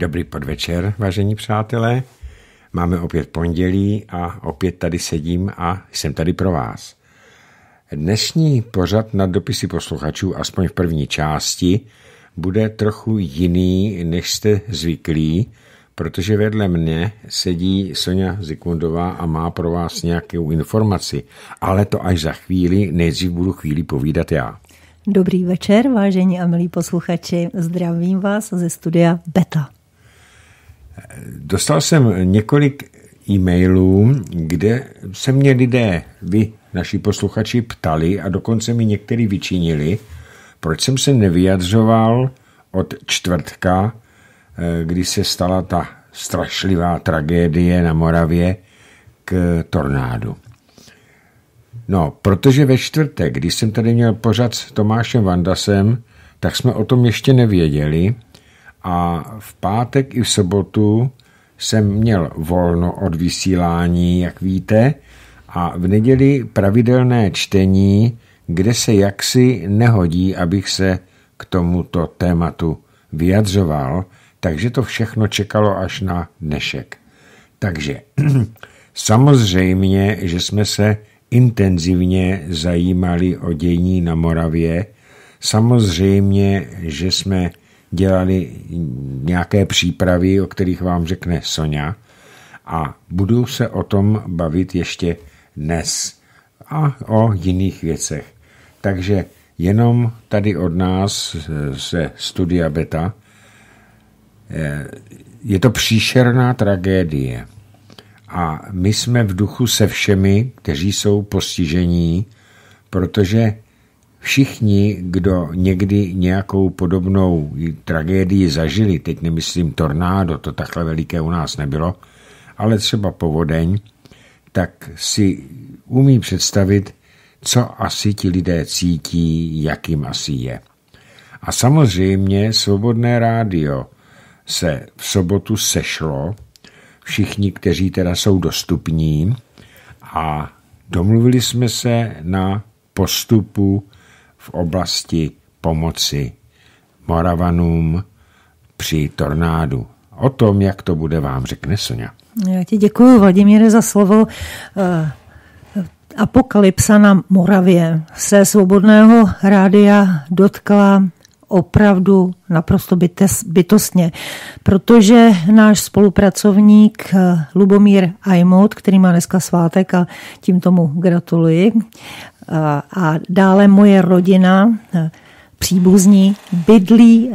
Dobrý podvečer, vážení přátelé. Máme opět pondělí a opět tady sedím a jsem tady pro vás. Dnešní pořad na dopisy posluchačů, aspoň v první části, bude trochu jiný, než jste zvyklí, protože vedle mě sedí Sonja Zikundová a má pro vás nějakou informaci. Ale to až za chvíli, nejdřív budu chvíli povídat já. Dobrý večer, vážení a milí posluchači. Zdravím vás ze studia Beta. Dostal jsem několik e-mailů, kde se mě lidé, vy, naši posluchači, ptali a dokonce mi někteří vyčinili, proč jsem se nevyjadřoval od čtvrtka, eh, kdy se stala ta strašlivá tragédie na Moravě k tornádu. No, protože ve čtvrtek, když jsem tady měl pořad s Tomášem Vandasem, tak jsme o tom ještě nevěděli, a v pátek i v sobotu jsem měl volno od vysílání, jak víte, a v neděli pravidelné čtení, kde se jaksi nehodí, abych se k tomuto tématu vyjadřoval, takže to všechno čekalo až na dnešek. Takže samozřejmě, že jsme se intenzivně zajímali o dění na Moravě, samozřejmě, že jsme dělali nějaké přípravy, o kterých vám řekne Sonja a budu se o tom bavit ještě dnes a o jiných věcech. Takže jenom tady od nás eh, ze studia Beta eh, je to příšerná tragédie a my jsme v duchu se všemi, kteří jsou postižení, protože Všichni, kdo někdy nějakou podobnou tragédii zažili, teď nemyslím tornádo, to takhle veliké u nás nebylo, ale třeba povodeň, tak si umí představit, co asi ti lidé cítí, jakým asi je. A samozřejmě Svobodné rádio se v sobotu sešlo, všichni, kteří teda jsou dostupní, a domluvili jsme se na postupu oblasti pomoci Moravanům při tornádu. O tom, jak to bude, vám řekne Sonja. Já ti děkuji, Vladimíre, za slovo. Eh, apokalypsa na Moravě se svobodného rádia dotkla opravdu naprosto bytostně, protože náš spolupracovník eh, Lubomír Aimot, který má dneska svátek a tím tomu gratuluji, a, eh, a dále moje rodina, eh, příbuzní bydlí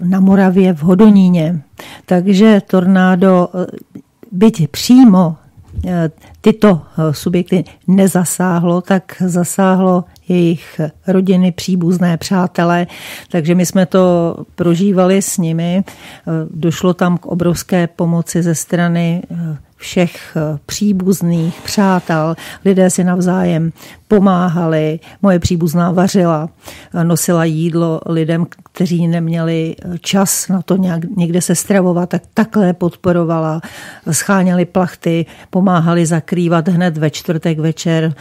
na Moravě v Hodoníně. Takže tornádo, byť přímo tyto subjekty nezasáhlo, tak zasáhlo jejich rodiny, příbuzné, přátelé, takže my jsme to prožívali s nimi. Došlo tam k obrovské pomoci ze strany eh, všech eh, příbuzných, přátel. Lidé si navzájem pomáhali. Moje příbuzná vařila, eh, nosila jídlo lidem, kteří neměli eh, čas na to nějak, někde se stravovat, tak takhle podporovala. Scháněli plachty, pomáhali zakrývat hned ve čtvrtek večer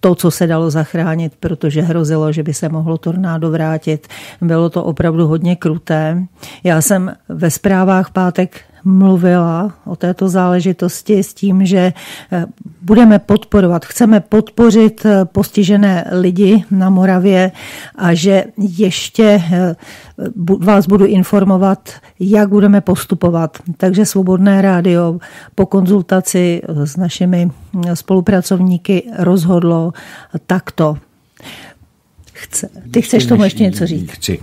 to, co se dalo zachránit, protože hrozilo, že by se mohlo tornádo vrátit. Bylo to opravdu hodně kruté. Já jsem ve zprávách pátek mluvila o této záležitosti s tím, že eh, budeme podporovat, chceme podpořit eh, postižené lidi na Moravě a že ještě eh, vás budu informovat, jak budeme postupovat. Takže Svobodné rádio po konzultaci s našimi spolupracovníky rozhodlo takto. Chce. Ty chceš tomu ještě něco říct? Chci.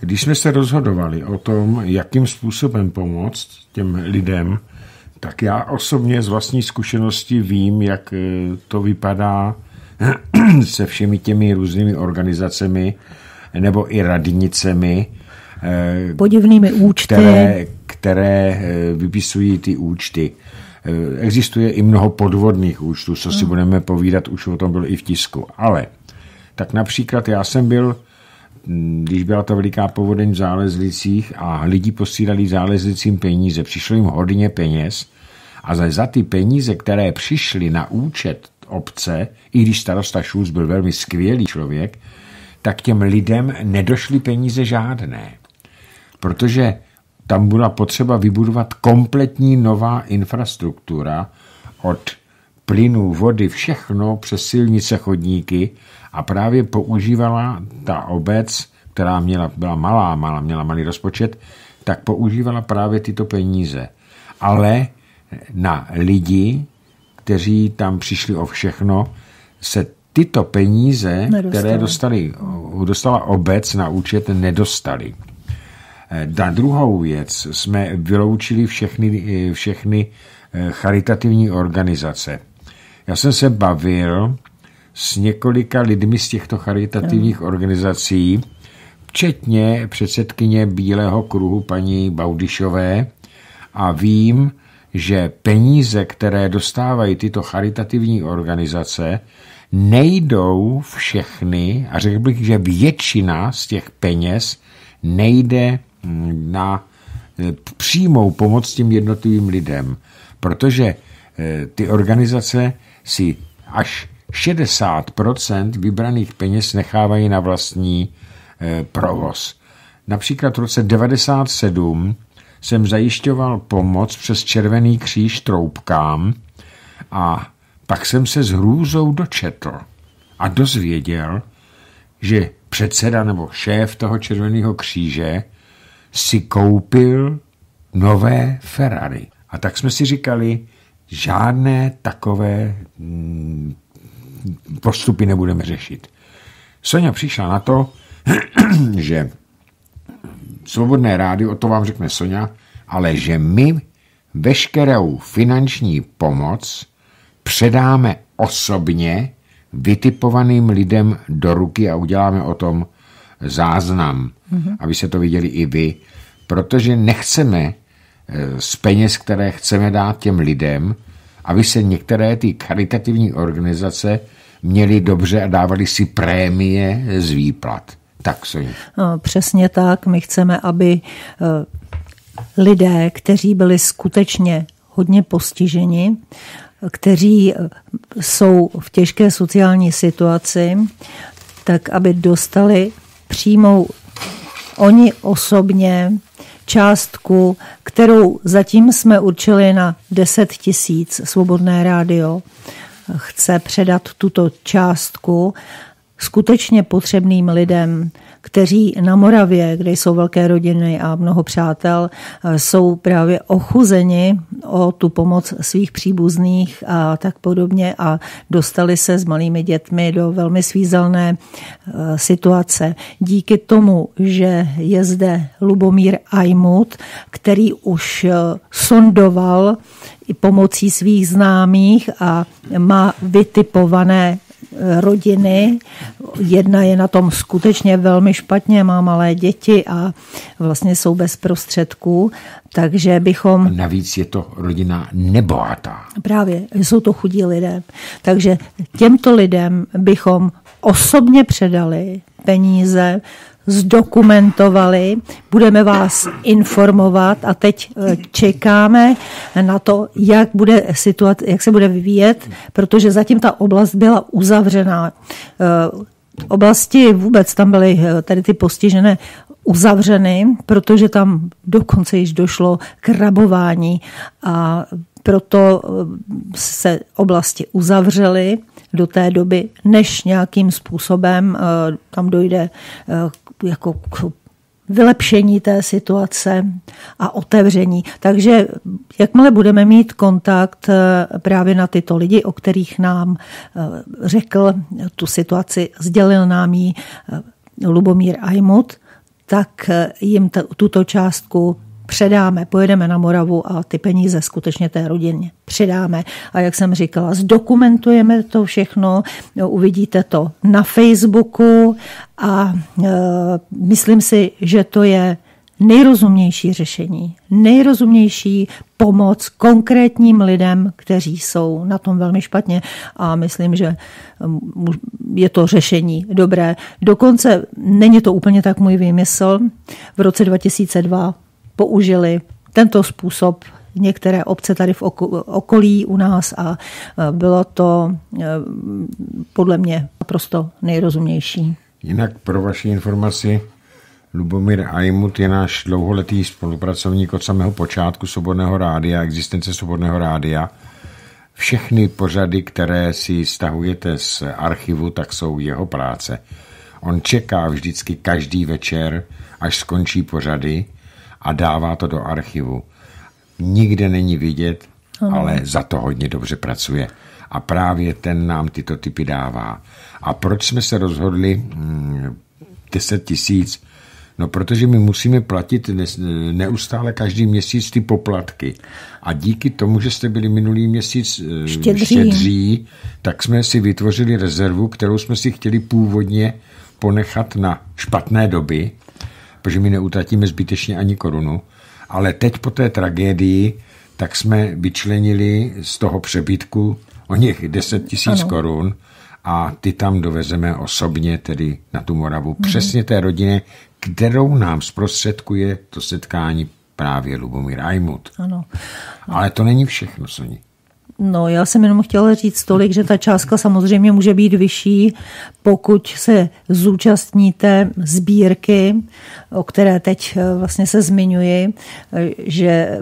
Když jsme se rozhodovali o tom, jakým způsobem pomoct těm lidem, tak já osobně z vlastní zkušenosti vím, jak eh, to vypadá se všemi těmi různými organizacemi nebo i radnicemi. Eh, Podivnými účty. Které, které eh, vypisují ty účty. Existuje i mnoho podvodných účtů, co si hmm. budeme povídat, už o tom bylo i v tisku. Ale tak například já jsem byl když byla ta veliká povodeň v Zálezlicích a lidi posílali Zálezlicím peníze, přišlo jim hodně peněz a za ty peníze, které přišly na účet obce, i když starosta Šulc byl velmi skvělý člověk, tak těm lidem nedošly peníze žádné. Protože tam byla potřeba vybudovat kompletní nová infrastruktura od plynu, vody, všechno přes silnice, chodníky a právě používala ta obec, která měla, byla malá, malá, měla malý rozpočet, tak používala právě tyto peníze. Ale na lidi, kteří tam přišli o všechno, se tyto peníze, nedostali. které dostali, dostala obec na účet, nedostali. Na druhou věc jsme vyloučili všechny, všechny eh, charitativní organizace. Já jsem se bavil s několika lidmi z těchto charitativních organizací, včetně předsedkyně Bílého kruhu paní Baudišové a vím, že peníze, které dostávají tyto charitativní organizace, nejdou všechny, a řekl bych, že většina z těch peněz nejde hm, na eh, přímou pomoc těm jednotlivým lidem, protože eh, ty organizace si až 60 vybraných peněz nechávají na vlastní eh, provoz. Například v roce 1997 jsem zajišťoval pomoc přes Červený kříž troubkám a pak jsem se s hrůzou dočetl a dozvěděl, že předseda nebo šéf toho Červeného kříže si koupil nové Ferrari. A tak jsme si říkali, žádné takové mm, postupy nebudeme řešit. Sonja přišla na to, že svobodné rády, o to vám řekne Sonja, ale že my veškerou finanční pomoc předáme osobně vytipovaným lidem do ruky a uděláme o tom záznam, mm-hmm. aby se to viděli i vy, protože nechceme eh, z peněz, které chceme dát těm lidem, aby se některé ty charitativní organizace měly dobře a dávali si prémie z výplat. Tak, Soně. No, přesně tak. My chceme, aby eh, lidé, kteří byli skutečně hodně postiženi, kteří eh, jsou v těžké sociální situaci, tak aby dostali přímou oni osobně částku, kterou zatím jsme určili na 10 tisíc svobodné rádio, chce předat tuto částku skutečně potřebným lidem, kteří na Moravě, kde jsou velké rodiny a mnoho přátel, eh, jsou právě ochuzeni o tu pomoc svých příbuzných a tak podobně a dostali se s malými dětmi do velmi svízelné eh, situace. Díky tomu, že je zde Lubomír Ajmut, který už eh, sondoval i pomocí svých známých a má vytipované Eh, rodiny. Jedna je na tom skutečně velmi špatně, má malé děti a vlastně jsou bez prostředků, takže bychom... A navíc je to rodina nebohatá. Právě, jsou to chudí lidé. Takže těmto lidem bychom osobně předali peníze zdokumentovali, budeme vás informovat a teď eh, čekáme na to, jak, bude situace, jak se bude vyvíjet, protože zatím ta oblast byla uzavřená. Eh, oblasti vůbec tam byly eh, tady ty postižené uzavřeny, protože tam dokonce již došlo k rabování a proto se oblasti uzavřely do té doby, než nějakým způsobem tam dojde jako k vylepšení té situace a otevření. Takže jakmile budeme mít kontakt eh, právě na tyto lidi, o kterých nám eh, řekl tu situaci, sdělil nám ji eh, Lubomír Ajmut, tak jim tuto částku předáme, pojedeme na Moravu a ty peníze skutečně té rodině předáme. A jak jsem říkala, zdokumentujeme to všechno, uvidíte to na Facebooku a e, myslím si, že to je nejrozumnější řešení, nejrozumnější pomoc konkrétním lidem, kteří jsou na tom velmi špatně a myslím, že je to řešení dobré. Dokonce není to úplně tak můj výmysl. V roce 2002 použili tento způsob některé obce tady v okolí u nás a e, bylo to e, podle mě naprosto nejrozumější. Jinak pro vaši informaci, Lubomír Ajmut je náš dlouholetý spolupracovník od samého počátku Svobodného rádia, existence Svobodného rádia. Všechny pořady, které si stahujete z archivu, tak jsou jeho práce. On čeká vždycky každý večer, až skončí pořady a dává to do archivu. Nikde není vidět, ano. ale za to hodně dobře pracuje. A právě ten nám tyto typy dává. A proč jsme se rozhodli hmm, 10 tisíc? No, protože my musíme platit neustále každý měsíc ty poplatky. A díky tomu, že jste byli minulý měsíc e, štědří, štědří tak jsme si vytvořili rezervu, kterou jsme si chtěli původně ponechat na špatné doby, protože my neutratíme zbytečně ani korunu. Ale teď po té tragédii, tak jsme vyčlenili z toho přebytku o něch 10 tisíc korun a ty tam dovezeme osobně, tedy na tu Moravu, mm-hmm. přesně té rodině, kterou nám zprostředkuje to setkání právě Lubomír Ajmut. Ano. Ale to není všechno, Soni. No, já jsem jenom chtěla říct tolik, že ta částka samozřejmě může být vyšší, pokud se zúčastníte sbírky, o které teď eh, vlastně se zmiňuji, eh, že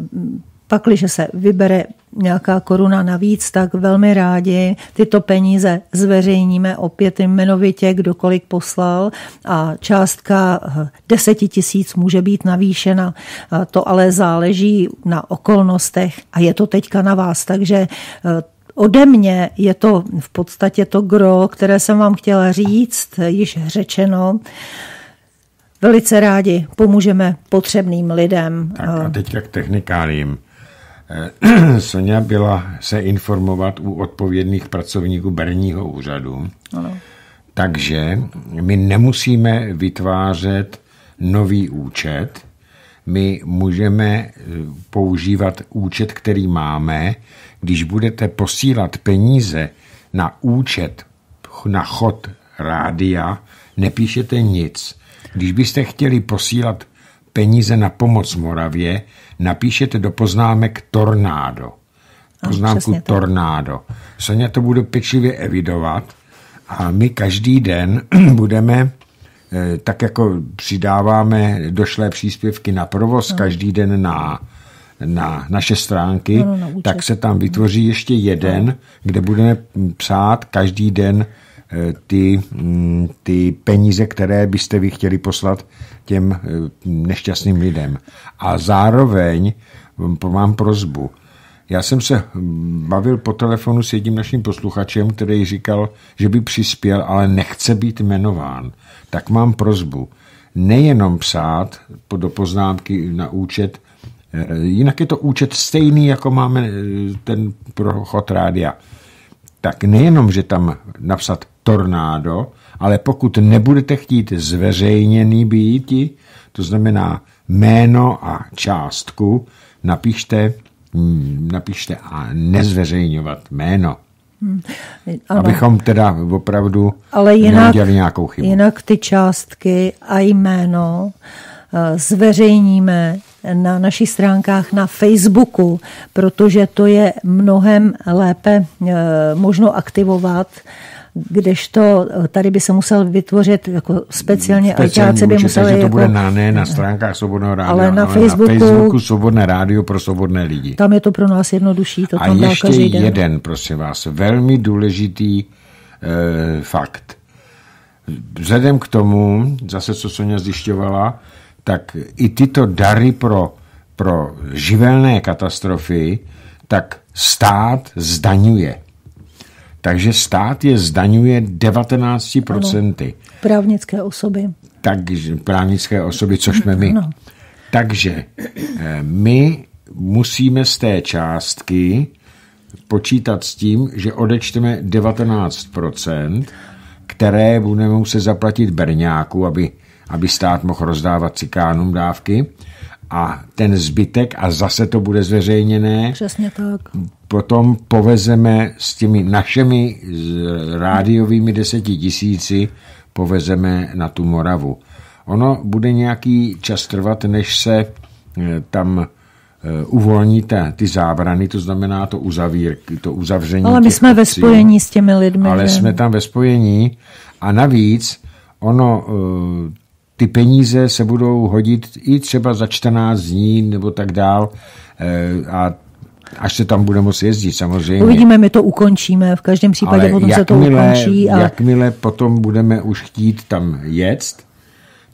pakliže se vybere nějaká koruna navíc, tak velmi rádi tyto peníze zveřejníme opět jmenovitě, kdokoliv poslal a částka eh, deseti tisíc může být navýšena. Eh, to ale záleží na okolnostech a je to teďka na vás, takže eh, Ode mě je to v podstatě to gro, které jsem vám chtěla říct, již řečeno. Velice rádi pomůžeme potřebným lidem. Tak a teďka k technikálím. Eh, Sonja byla se informovat u odpovědných pracovníků Berního úřadu. Ano. Takže my nemusíme vytvářet nový účet, my můžeme eh, používat účet, který máme. Když budete posílat peníze na účet, na chod rádia, nepíšete nic. Když byste chtěli posílat peníze na pomoc Moravě, napíšete do poznámek tornádo. Poznámku no, tornádo. Sonia to bude pečlivě evidovat a my každý den budeme eh, tak jako přidáváme došlé příspěvky na provoz no. každý den na, na naše stránky, no, no, no, tak se tam vytvoří ještě jeden, kde budeme psát každý den Eh, ty, mm, ty peníze, které byste vy chtěli poslat těm eh, nešťastným lidem. A zároveň mm, mám prozbu. Já jsem se mm, bavil po telefonu s jedním naším posluchačem, který říkal, že by přispěl, ale nechce být jmenován. Tak mám prozbu. Nejenom psát do poznámky na účet, eh, jinak je to účet stejný, jako máme ten prochod rádia tak nejenom, že tam napsat tornádo, ale pokud nebudete chtít zveřejněný být, to znamená jméno a částku, napište, hm, napište a nezveřejňovat jméno. Hmm, Abychom teda opravdu ale jinak, neudělali nějakou chybu. Jinak ty částky a jméno eh, zveřejníme na našich stránkách na Facebooku, protože to je mnohem lépe eh, možno aktivovat kdežto eh, tady by se musel vytvořit jako speciálně, speciálně ajťáci by museli... Takže to bude jako, na, ne na stránkách Svobodného rádia, ale, na, ale Facebooku, na Facebooku Svobodné rádio pro svobodné lidi. Tam je to pro nás jednodušší. To A ještě jeden, den. prosím vás, velmi důležitý e, fakt. Vzhledem k tomu, zase co Sonja zjišťovala, tak i tyto dary pro, pro živelné katastrofy, tak stát zdaňuje. Takže stát je zdaňuje 19%. Ano, právnické osoby. Takže právnické osoby, což jsme my. Ano. Takže eh, my musíme z té částky počítat s tím, že odečteme 19%, které budeme muset zaplatit Berňáku, aby aby stát mohl rozdávat cikánům dávky a ten zbytek, a zase to bude zveřejněné, Přesně tak. potom povezeme s těmi našimi rádiovými deseti tisíci, povezeme na tu Moravu. Ono bude nějaký čas trvat, než se eh, tam eh, uvolníte ty zábrany, to znamená to, uzavír, to uzavření. Ale my jsme akcí, ve spojení s těmi lidmi. Ale že? jsme tam ve spojení a navíc ono eh, ty peníze se budou hodit i třeba za 14 dní nebo tak dál eh, a až se tam bude moci jezdit samozřejmě. Uvidíme, my to ukončíme, v každém případě Ale potom jakmile, se to ukončí. A... Jakmile potom budeme už chtít tam jet,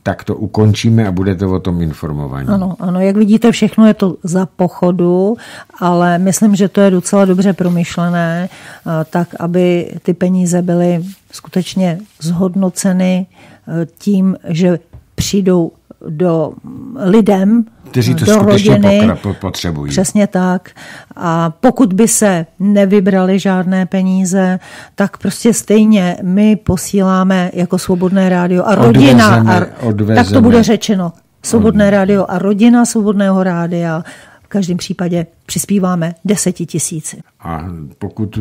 tak to ukončíme a budete o tom informovaní. Ano, ano, jak vidíte, všechno je to za pochodu, ale myslím, že to je docela dobře promyšlené, eh, tak aby ty peníze byly skutečně zhodnoceny eh, tím, že přijdou do lidem, kteří to do skutečně rodiny, potřebují. Přesně tak. A pokud by se nevybrali žádné peníze, tak prostě stejně my posíláme jako svobodné rádio a rodina. Odvezeme, a, odvezeme. Tak to bude řečeno. Svobodné odvezeme. rádio a rodina svobodného rádia v každém případě přispíváme deseti tisíci. A pokud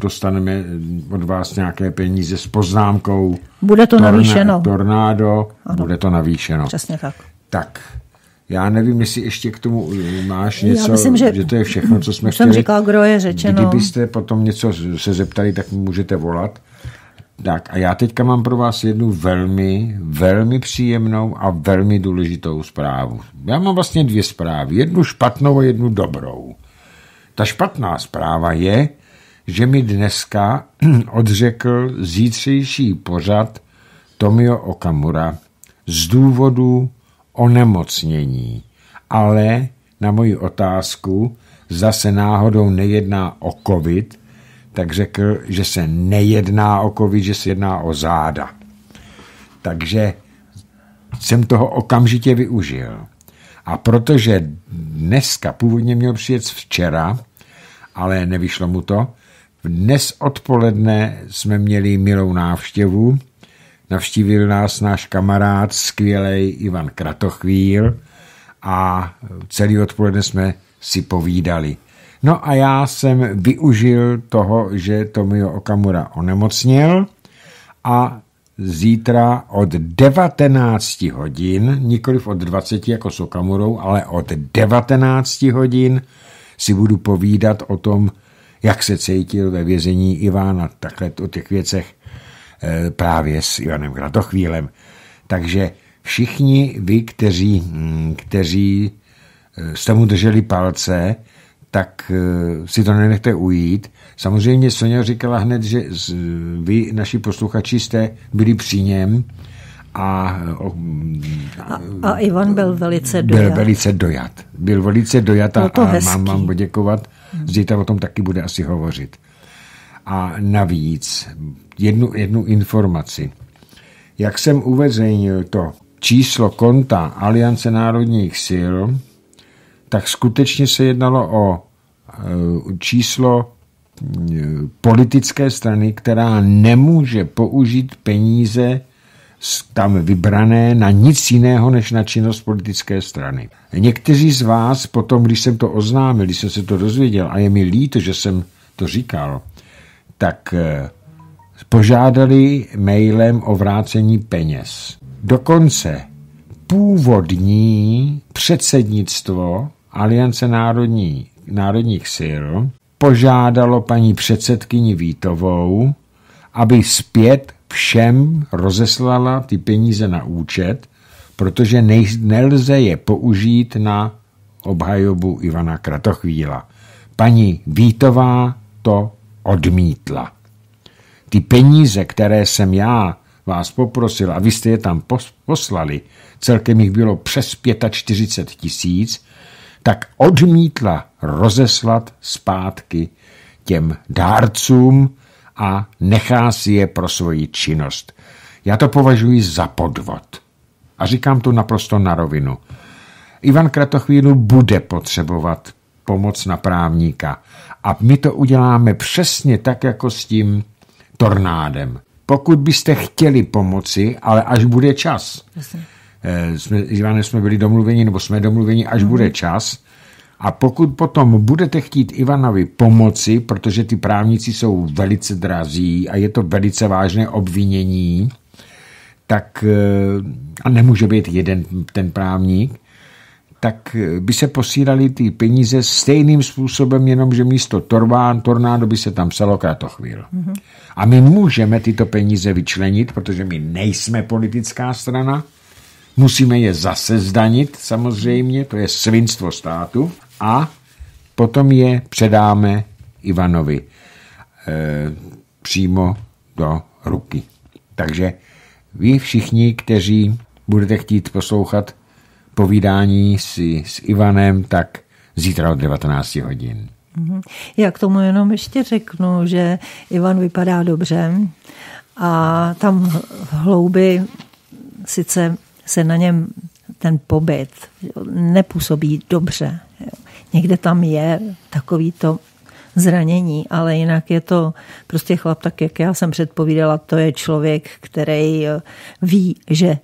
dostaneme od vás nějaké peníze s poznámkou. Bude to torna, navýšeno. Tornádo, ano. bude to navýšeno. Přesně tak. Tak, já nevím, jestli ještě k tomu eh, máš něco, Já myslím, že, že to je všechno, co jsme jsem chtěli. říkal, kdo je řečeno. Kdybyste potom něco se zeptali, tak můžete volat. Tak a já teďka mám pro vás jednu velmi, velmi příjemnou a velmi důležitou zprávu. Já mám vlastně dvě zprávy, jednu špatnou a jednu dobrou. Ta špatná zpráva je, že mi dneska odřekl zítřejší pořad Tomio Okamura z důvodu onemocnění, ale na moji otázku, zase náhodou nejedná o covid, tak řekl, že se nejedná o covid, že se jedná o záda. Takže jsem toho okamžitě využil. A protože dneska původně měl přijet včera, ale nevyšlo mu to, dnes odpoledne jsme měli milou návštěvu. Navštívil nás náš kamarád, skvělý Ivan Kratochvíl a celý odpoledne jsme si povídali. No a já jsem využil toho, že Tomio Okamura onemocnil a zítra od 19 hodin, nikoliv od 20 jako s Okamurou, ale od 19 hodin si budu povídat o tom, jak se cítil ve vězení Ivana? a takhle o těch věcech eh, právě s Ivanem Kratochvílem. Takže všichni vy, kteří, hm, kteří eh, jste mu drželi palce, tak eh, si to nenechte ujít. Samozřejmě Sonja říkala hned, že vy, naši posluchači, jste byli při něm a, a, a Ivan byl velice dojat. Byl velice dojat. Byl velice dojat a, a mám vám poděkovat Zdejta o tom taky bude asi hovořit. A navíc jednu, jednu informaci. Jak jsem uveřejnil to číslo konta Aliance národních sil, tak skutečně se jednalo o eh, číslo eh, politické strany, která nemůže použít peníze tam vybrané na nic jiného než na činnost politické strany. Někteří z vás potom, když jsem to oznámil, když jsem se to dozvěděl a je mi líto, že jsem to říkal, tak eh, požádali mailem o vrácení peněz. Dokonce původní předsednictvo Aliance národní, národních sil požádalo paní předsedkyni Vítovou, aby zpět všem rozeslala ty peníze na účet, protože nej, nelze je použít na obhajobu Ivana Kratochvíla. Paní Vítová to odmítla. Ty peníze, které jsem já vás poprosil a vy jste je tam poslali, celkem jich bylo přes 45 tisíc, tak odmítla rozeslat zpátky těm dárcům, a nechá si je pro svoji činnost. Já to považuji za podvod. A říkám to naprosto na rovinu. Ivan Kratochvílu bude potřebovat pomoc na právníka. A my to uděláme přesně tak, jako s tím tornádem. Pokud byste chtěli pomoci, ale až bude čas. Jasně. Eh, jsme, jsme byli domluveni, nebo jsme domluveni, až mm. bude čas, a pokud potom budete chtít Ivanovi pomoci, protože ty právníci jsou velice drazí a je to velice vážné obvinění, tak eh, a nemůže být jeden ten právník, tak eh, by se posílali ty peníze stejným způsobem, jenomže místo Torván, Tornádo by se tam psalo chvíl. Mm-hmm. A my můžeme tyto peníze vyčlenit, protože my nejsme politická strana, musíme je zase zdanit samozřejmě, to je svinstvo státu, a potom je předáme Ivanovi e, přímo do ruky. Takže vy všichni, kteří budete chtít poslouchat povídání s, s Ivanem, tak zítra od 19 hodin. Mhm. Já k tomu jenom ještě řeknu, že Ivan vypadá dobře a tam v hloubi sice se na něm ten pobyt nepůsobí dobře. Jo někde tam je takový to zranění, ale jinak je to prostě chlap, tak jak já jsem předpovídala, to je člověk, který eh, ví, že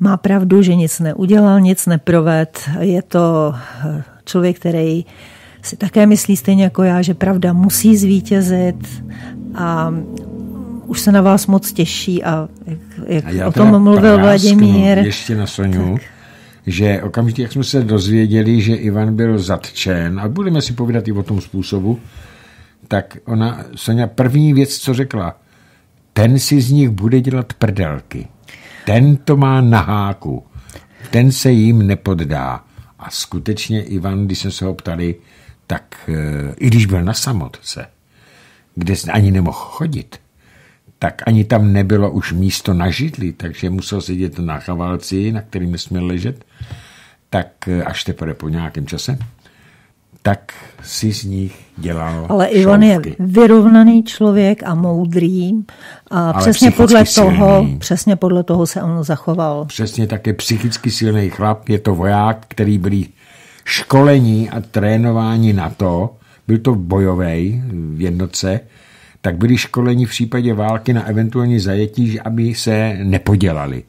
má pravdu, že nic neudělal, nic neproved. Je to eh, člověk, který si také myslí stejně jako já, že pravda musí zvítězit a už se na vás moc těší a jak, jak a o tom mluvil Vladimír. ještě na Soňu, tak že okamžitě, jak jsme se dozvěděli, že Ivan byl zatčen, a budeme si povídat i o tom způsobu, tak ona, Sonja, první věc, co řekla, ten si z nich bude dělat prdelky. Ten to má na háku. Ten se jim nepoddá. A skutečně Ivan, když jsme se ho ptali, tak eh, i když byl na samotce, kde ani nemohl chodit, tak ani tam nebylo už místo na židli, takže musel sedět na chavalci, na kterým nesměl ležet, tak eh, až teprve po nějakém čase, tak si z nich dělal Ale šoutky. Ivan je vyrovnaný člověk a moudrý a Ale přesně podle, toho, přesně podle toho se on zachoval. Přesně tak je psychicky silný chlap, je to voják, který byl školení a trénování na to, byl to bojový v jednotce, tak byli školeni v případě války na eventuální zajetí, aby se nepodělali.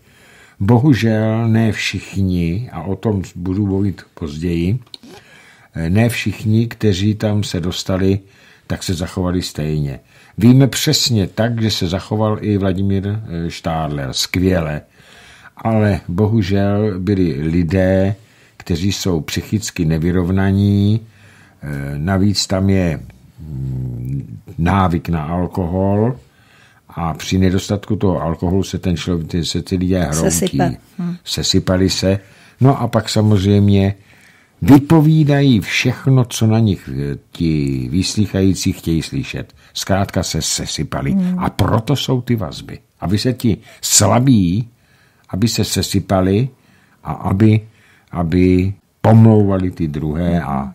Bohužel ne všichni, a o tom budu mluvit později, ne všichni, kteří tam se dostali, tak se zachovali stejně. Víme přesně tak, že se zachoval i Vladimír eh, Štádler skvěle, ale bohužel byli lidé, kteří jsou psychicky nevyrovnaní, eh, navíc tam je Mm, návyk na alkohol a při nedostatku toho alkoholu se ten člověk, se ty lidé hroutí, Sesype. Hm. sesypali se. No a pak samozřejmě vypovídají všechno, co na nich eh, ti vyslychající chtějí slyšet. Zkrátka se sesypali. Hmm. A proto jsou ty vazby. Aby se ti slabí, aby se sesypali a aby, aby pomlouvali ty druhé a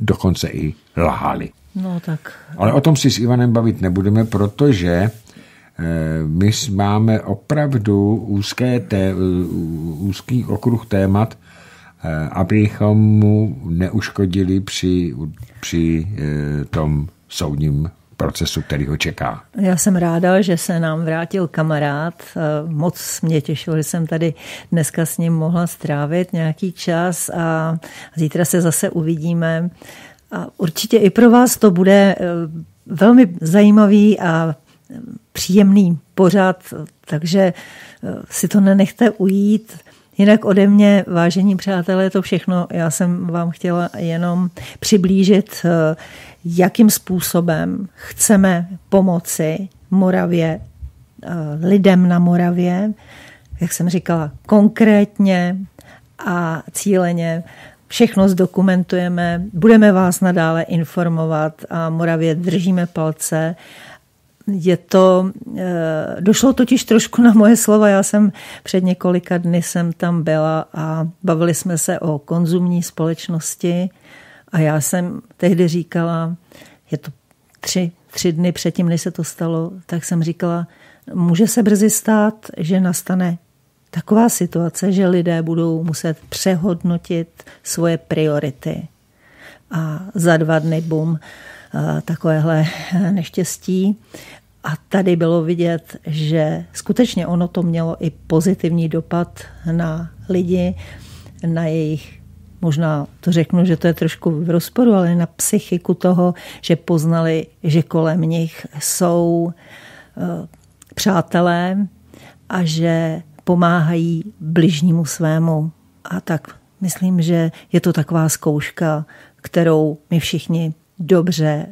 dokonce i lhali. No tak. Ale o tom si s Ivanem bavit nebudeme, protože eh, my máme opravdu úzké té, eh, úzký okruh témat, eh, abychom mu neuškodili při, při tom soudním procesu, který ho čeká. Já jsem ráda, že se nám vrátil kamarád. Moc mě těšilo, že jsem tady dneska s ním mohla strávit nějaký čas a zítra se zase uvidíme. A určitě i pro vás to bude eh, velmi zajímavý a eh, příjemný pořád, takže eh, si to nenechte ujít. Jinak ode mě, vážení přátelé, je to všechno. Já jsem vám chtěla jenom přiblížit, jakým způsobem chceme pomoci Moravě, lidem na Moravě, jak jsem říkala, konkrétně a cíleně všechno zdokumentujeme, budeme vás nadále informovat a Moravě držíme palce. Je to, eh, došlo totiž trošku na moje slova, já jsem před několika dny jsem tam byla a bavili jsme se o konzumní společnosti a já jsem tehdy říkala, je to tři, tři dny předtím, než se to stalo, tak jsem říkala, může se brzy stát, že nastane taková situace, že lidé budou muset přehodnotit svoje priority. A za dva dny, bum, eh, takovéhle neštěstí. A tady bylo vidět, že skutečně ono to mělo i pozitivní dopad na lidi, na jejich, možná to řeknu, že to je trošku v rozporu, ale na psychiku toho, že poznali, že kolem nich jsou eh, přátelé a že pomáhají bližnímu svému. A tak myslím, že je to taková zkouška, kterou my všichni dobře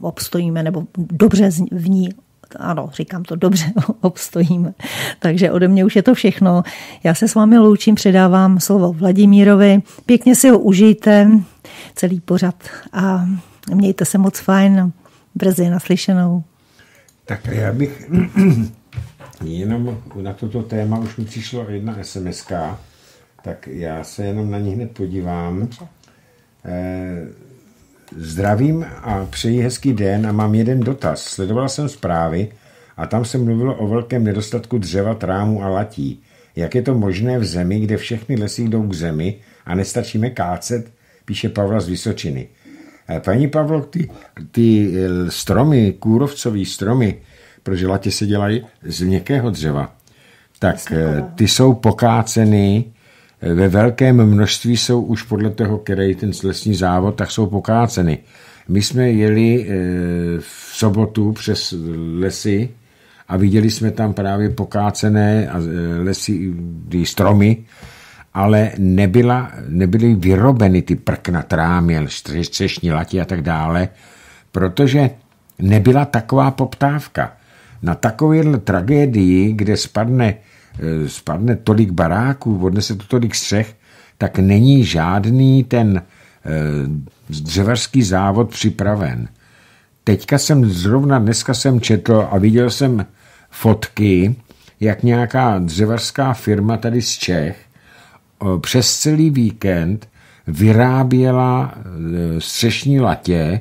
obstojíme, nebo dobře v ní ano, říkám to dobře, obstojíme. Takže ode mě už je to všechno. Já se s vámi loučím, předávám slovo Vladimírovi. Pěkně si ho užijte, celý pořad a mějte se moc fajn. Brzy naslyšenou. Tak já bych Jenom na toto téma už mi přišlo jedna sms tak já se jenom na ní hned podívám. Eh, zdravím a přeji hezký den a mám jeden dotaz. Sledovala jsem zprávy a tam se mluvilo o velkém nedostatku dřeva, trámu a latí. Jak je to možné v zemi, kde všechny lesy jdou k zemi a nestačíme kácet, píše Pavla z Vysočiny. Eh, paní Pavlo, ty, ty eh, stromy, kůrovcový stromy, protože latě se dělají z měkkého dřeva, tak eh, ty jsou pokáceny, eh, ve velkém množství jsou už podle toho, který ten lesní závod, tak jsou pokáceny. My jsme jeli eh, v sobotu přes lesy a viděli jsme tam právě pokácené lesy, stromy, ale nebyla, nebyly vyrobeny ty prkna, trámy, střešní lati a tak dále, protože nebyla taková poptávka na takovéhle tragédii, kde spadne, eh, spadne tolik baráků, odnese to tolik střech, tak není žádný ten eh, dřevařský závod připraven. Teďka jsem zrovna dneska jsem četl a viděl jsem fotky, jak nějaká dřevařská firma tady z Čech eh, přes celý víkend vyráběla střešní latě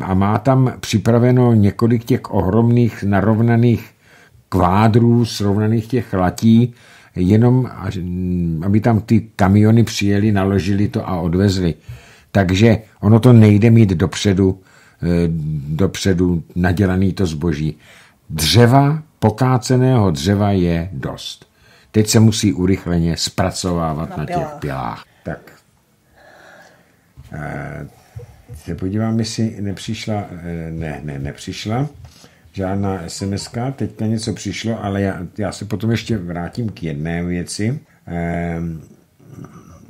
a má tam připraveno několik těch ohromných narovnaných kvádrů, srovnaných těch latí, jenom aby tam ty kamiony přijeli, naložili to a odvezli. Takže ono to nejde mít dopředu, eh, dopředu nadělaný to zboží. Dřeva, pokáceného dřeva je dost. Teď se musí urychleně zpracovávat na, na těch pilách. Tak. Eh, se podívám, jestli nepřišla, eh, ne, ne, nepřišla žádná sms -ka. teďka něco přišlo, ale já, já se potom ještě vrátím k jedné věci. Ehm,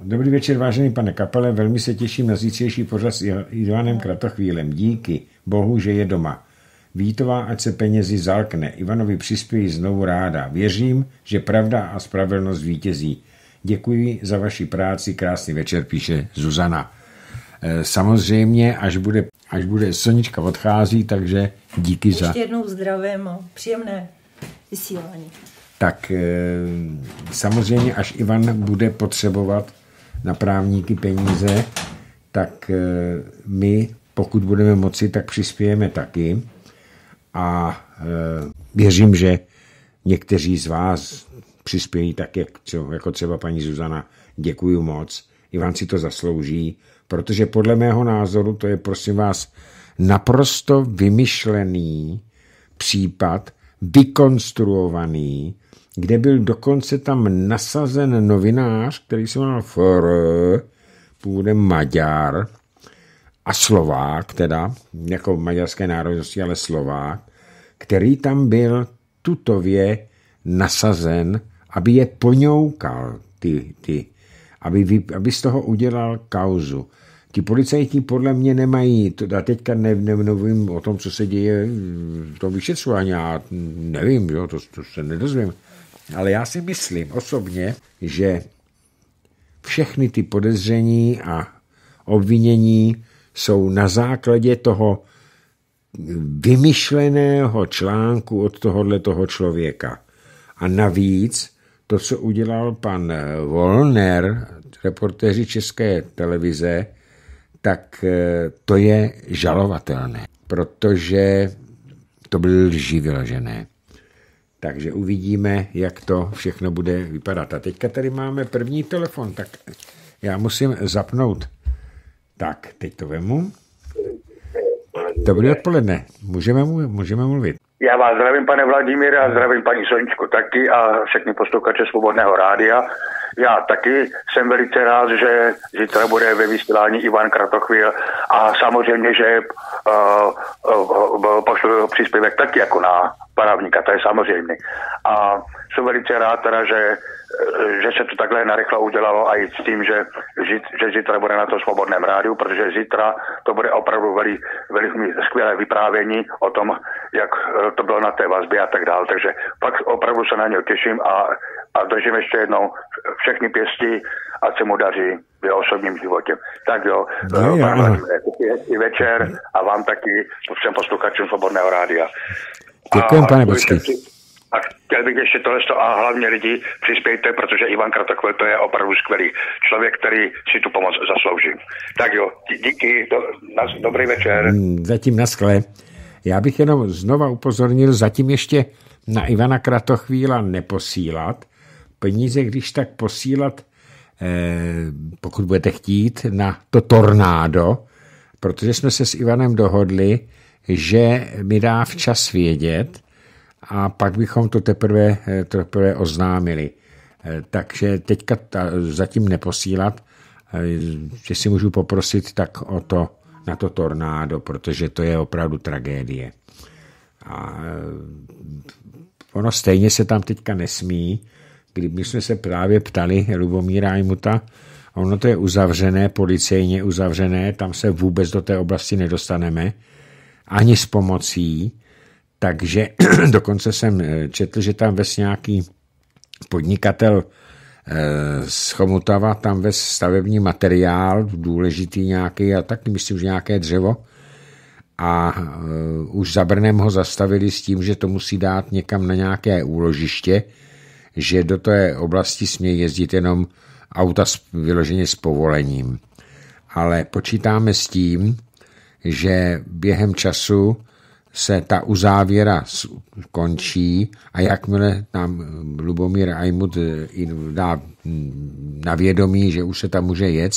Dobrý večer, vážený pane Kapele, velmi se těším na zítřejší pořad s Ivanem Kratochvílem. Díky Bohu, že je doma. Vítová, ať se penězi zalkne. Ivanovi přispějí znovu ráda. Věřím, že pravda a spravedlnost vítězí. Děkuji za vaši práci, krásný večer, píše Zuzana. Eh, samozřejmě, až bude, až bude Sonička odchází, takže díky Ještě za... Ještě jednou zdravím a příjemné vysílání. Tak eh, samozřejmě, až Ivan bude potřebovat na právníky peníze, tak eh, my, pokud budeme moci, tak přispějeme taky. A věřím, že někteří z vás přispějí tak, jak, jako třeba paní Zuzana. Děkuji moc. Ivan si to zaslouží. Protože podle mého názoru to je, prosím vás, naprosto vymyšlený případ, vykonstruovaný, kde byl dokonce tam nasazen novinář, který se jmenoval FR, původem Maďar a Slovák teda, jako maďarské národnosti, ale Slovák, který tam byl tutově nasazen, aby je poňoukal, ty, ty aby, vy, aby z toho udělal kauzu. Ti policajti podle mě nemají, a teďka ne, nemluvím o tom, co se děje v tom vyšetřování, já nevím, jo, to, to se nedozvím, ale já si myslím osobně, že všechny ty podezření a obvinění jsou na základě toho vymyšleného článku od tohohle toho člověka. A navíc to, co udělal pan Volner, reportéři České televize, tak eh, to je žalovatelné, protože to byly lži vyložené. Takže uvidíme, jak to všechno bude vypadat. A teďka tady máme první telefon, tak já musím zapnout. Tak, teď to vemu. Dobrý odpoledne, můžeme, mluvit, můžeme mluvit. Já vás zdravím, pane Vladimíre, a zdravím paní Soničku taky a všechny postoukače Svobodného rádia. Já taky jsem velice rád, že zítra bude ve vysílání Ivan Kratochvíl a samozřejmě, že uh, uh, pošlu příspěvek taky jako na paravníka, to je samozřejmě. A jsem velice rád teda, že že se to takhle narychlo udělalo a i s tím, že, že zítra bude na to svobodném rádiu, protože zítra to bude opravdu velmi, velmi skvělé vyprávění o tom, jak eh, to bylo na té vazbě a tak dále. Takže pak opravdu se na něj těším a, a držím ještě jednou všechny pěstí, a se mu daří v jeho osobním životě. Tak jo, no, eh, večer a vám taky všem posluchačům Svobodného rádia. Děkujeme, pane Bocký. A chtěl bych ještě tohle a hlavně lidi přispějte, protože Ivan Kratochvil to je opravdu skvělý člověk, který si tu pomoc zaslouží. Tak jo, díky, do, na, dobrý večer. Hmm, zatím na skle. Já bych jenom znova upozornil, zatím ještě na Ivana Kratochvíla neposílat. Peníze, když tak posílat, eh, pokud budete chtít, na to tornádo, protože jsme se s Ivanem dohodli, že mi dá včas vědět, a pak bychom to teprve, eh, teprve oznámili. Eh, takže teďka ta, zatím neposílat, že eh, si můžu poprosit tak o to, na to tornádo, protože to je opravdu tragédie. A ono stejně se tam teďka nesmí, kdyby jsme se právě ptali Lubomíra Imuta. ono to je uzavřené, policejně uzavřené, tam se vůbec do té oblasti nedostaneme, ani s pomocí, takže dokonce jsem eh, četl, že tam ves nějaký podnikatel eh, z Chomutava, tam ves stavební materiál, důležitý nějaký a tak myslím, že nějaké dřevo a eh, už za Brnem ho zastavili s tím, že to musí dát někam na nějaké úložiště, že do té oblasti smějí jezdit jenom auta vyloženě s povolením. Ale počítáme s tím, že během času se ta uzávěra končí a jakmile tam eh, Lubomír Ajmut eh, dá mm, na vědomí, že už se tam může jet,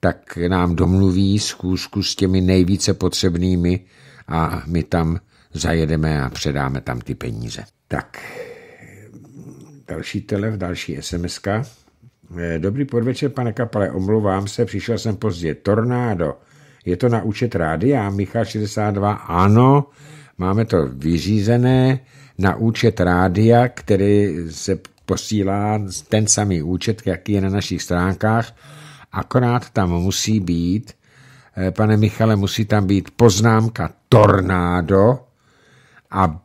tak nám domluví schůzku s těmi nejvíce potřebnými a my tam zajedeme a předáme tam ty peníze. Tak, další telef, další SMS. -ka. Eh, dobrý podvečer, pane Kapale, omlouvám se, přišel jsem pozdě. Tornádo je to na účet rádia Michal 62? Ano, máme to vyřízené na účet rádia, který se posílá ten samý účet, jaký je na našich stránkách, akorát tam musí být, eh, pane Michale, musí tam být poznámka tornádo a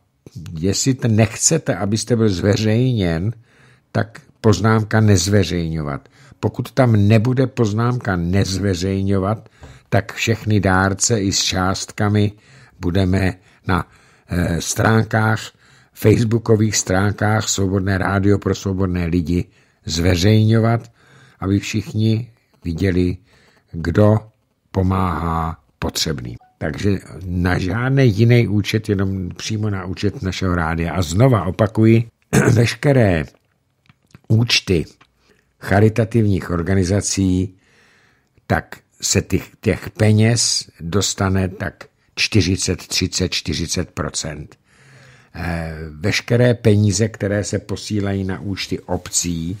jestli to nechcete, abyste byl zveřejněn, tak poznámka nezveřejňovat. Pokud tam nebude poznámka nezveřejňovat, tak všechny dárce i s částkami budeme na eh, stránkách, facebookových stránkách Svobodné rádio pro svobodné lidi zveřejňovat, aby všichni viděli, kdo pomáhá potřebným. Takže na žádný jiný účet, jenom přímo na účet našeho rádia. A znova opakuji, veškeré účty charitativních organizací, tak se těch, těch peněz dostane tak 40, 30, 40 Veškeré peníze, které se posílají na účty obcí,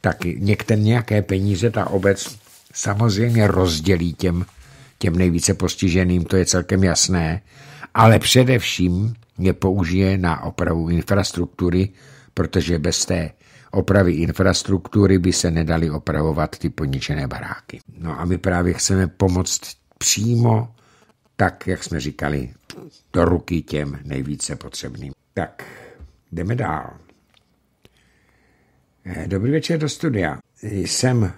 tak některé nějaké peníze ta obec samozřejmě rozdělí těm, těm nejvíce postiženým, to je celkem jasné, ale především je použije na opravu infrastruktury, protože bez té opravy infrastruktury by se nedaly opravovat ty poničené baráky. No a my právě chceme pomoct přímo, tak jak jsme říkali, do ruky těm nejvíce potřebným. Tak, jdeme dál. Eh, dobrý večer do studia. Jsem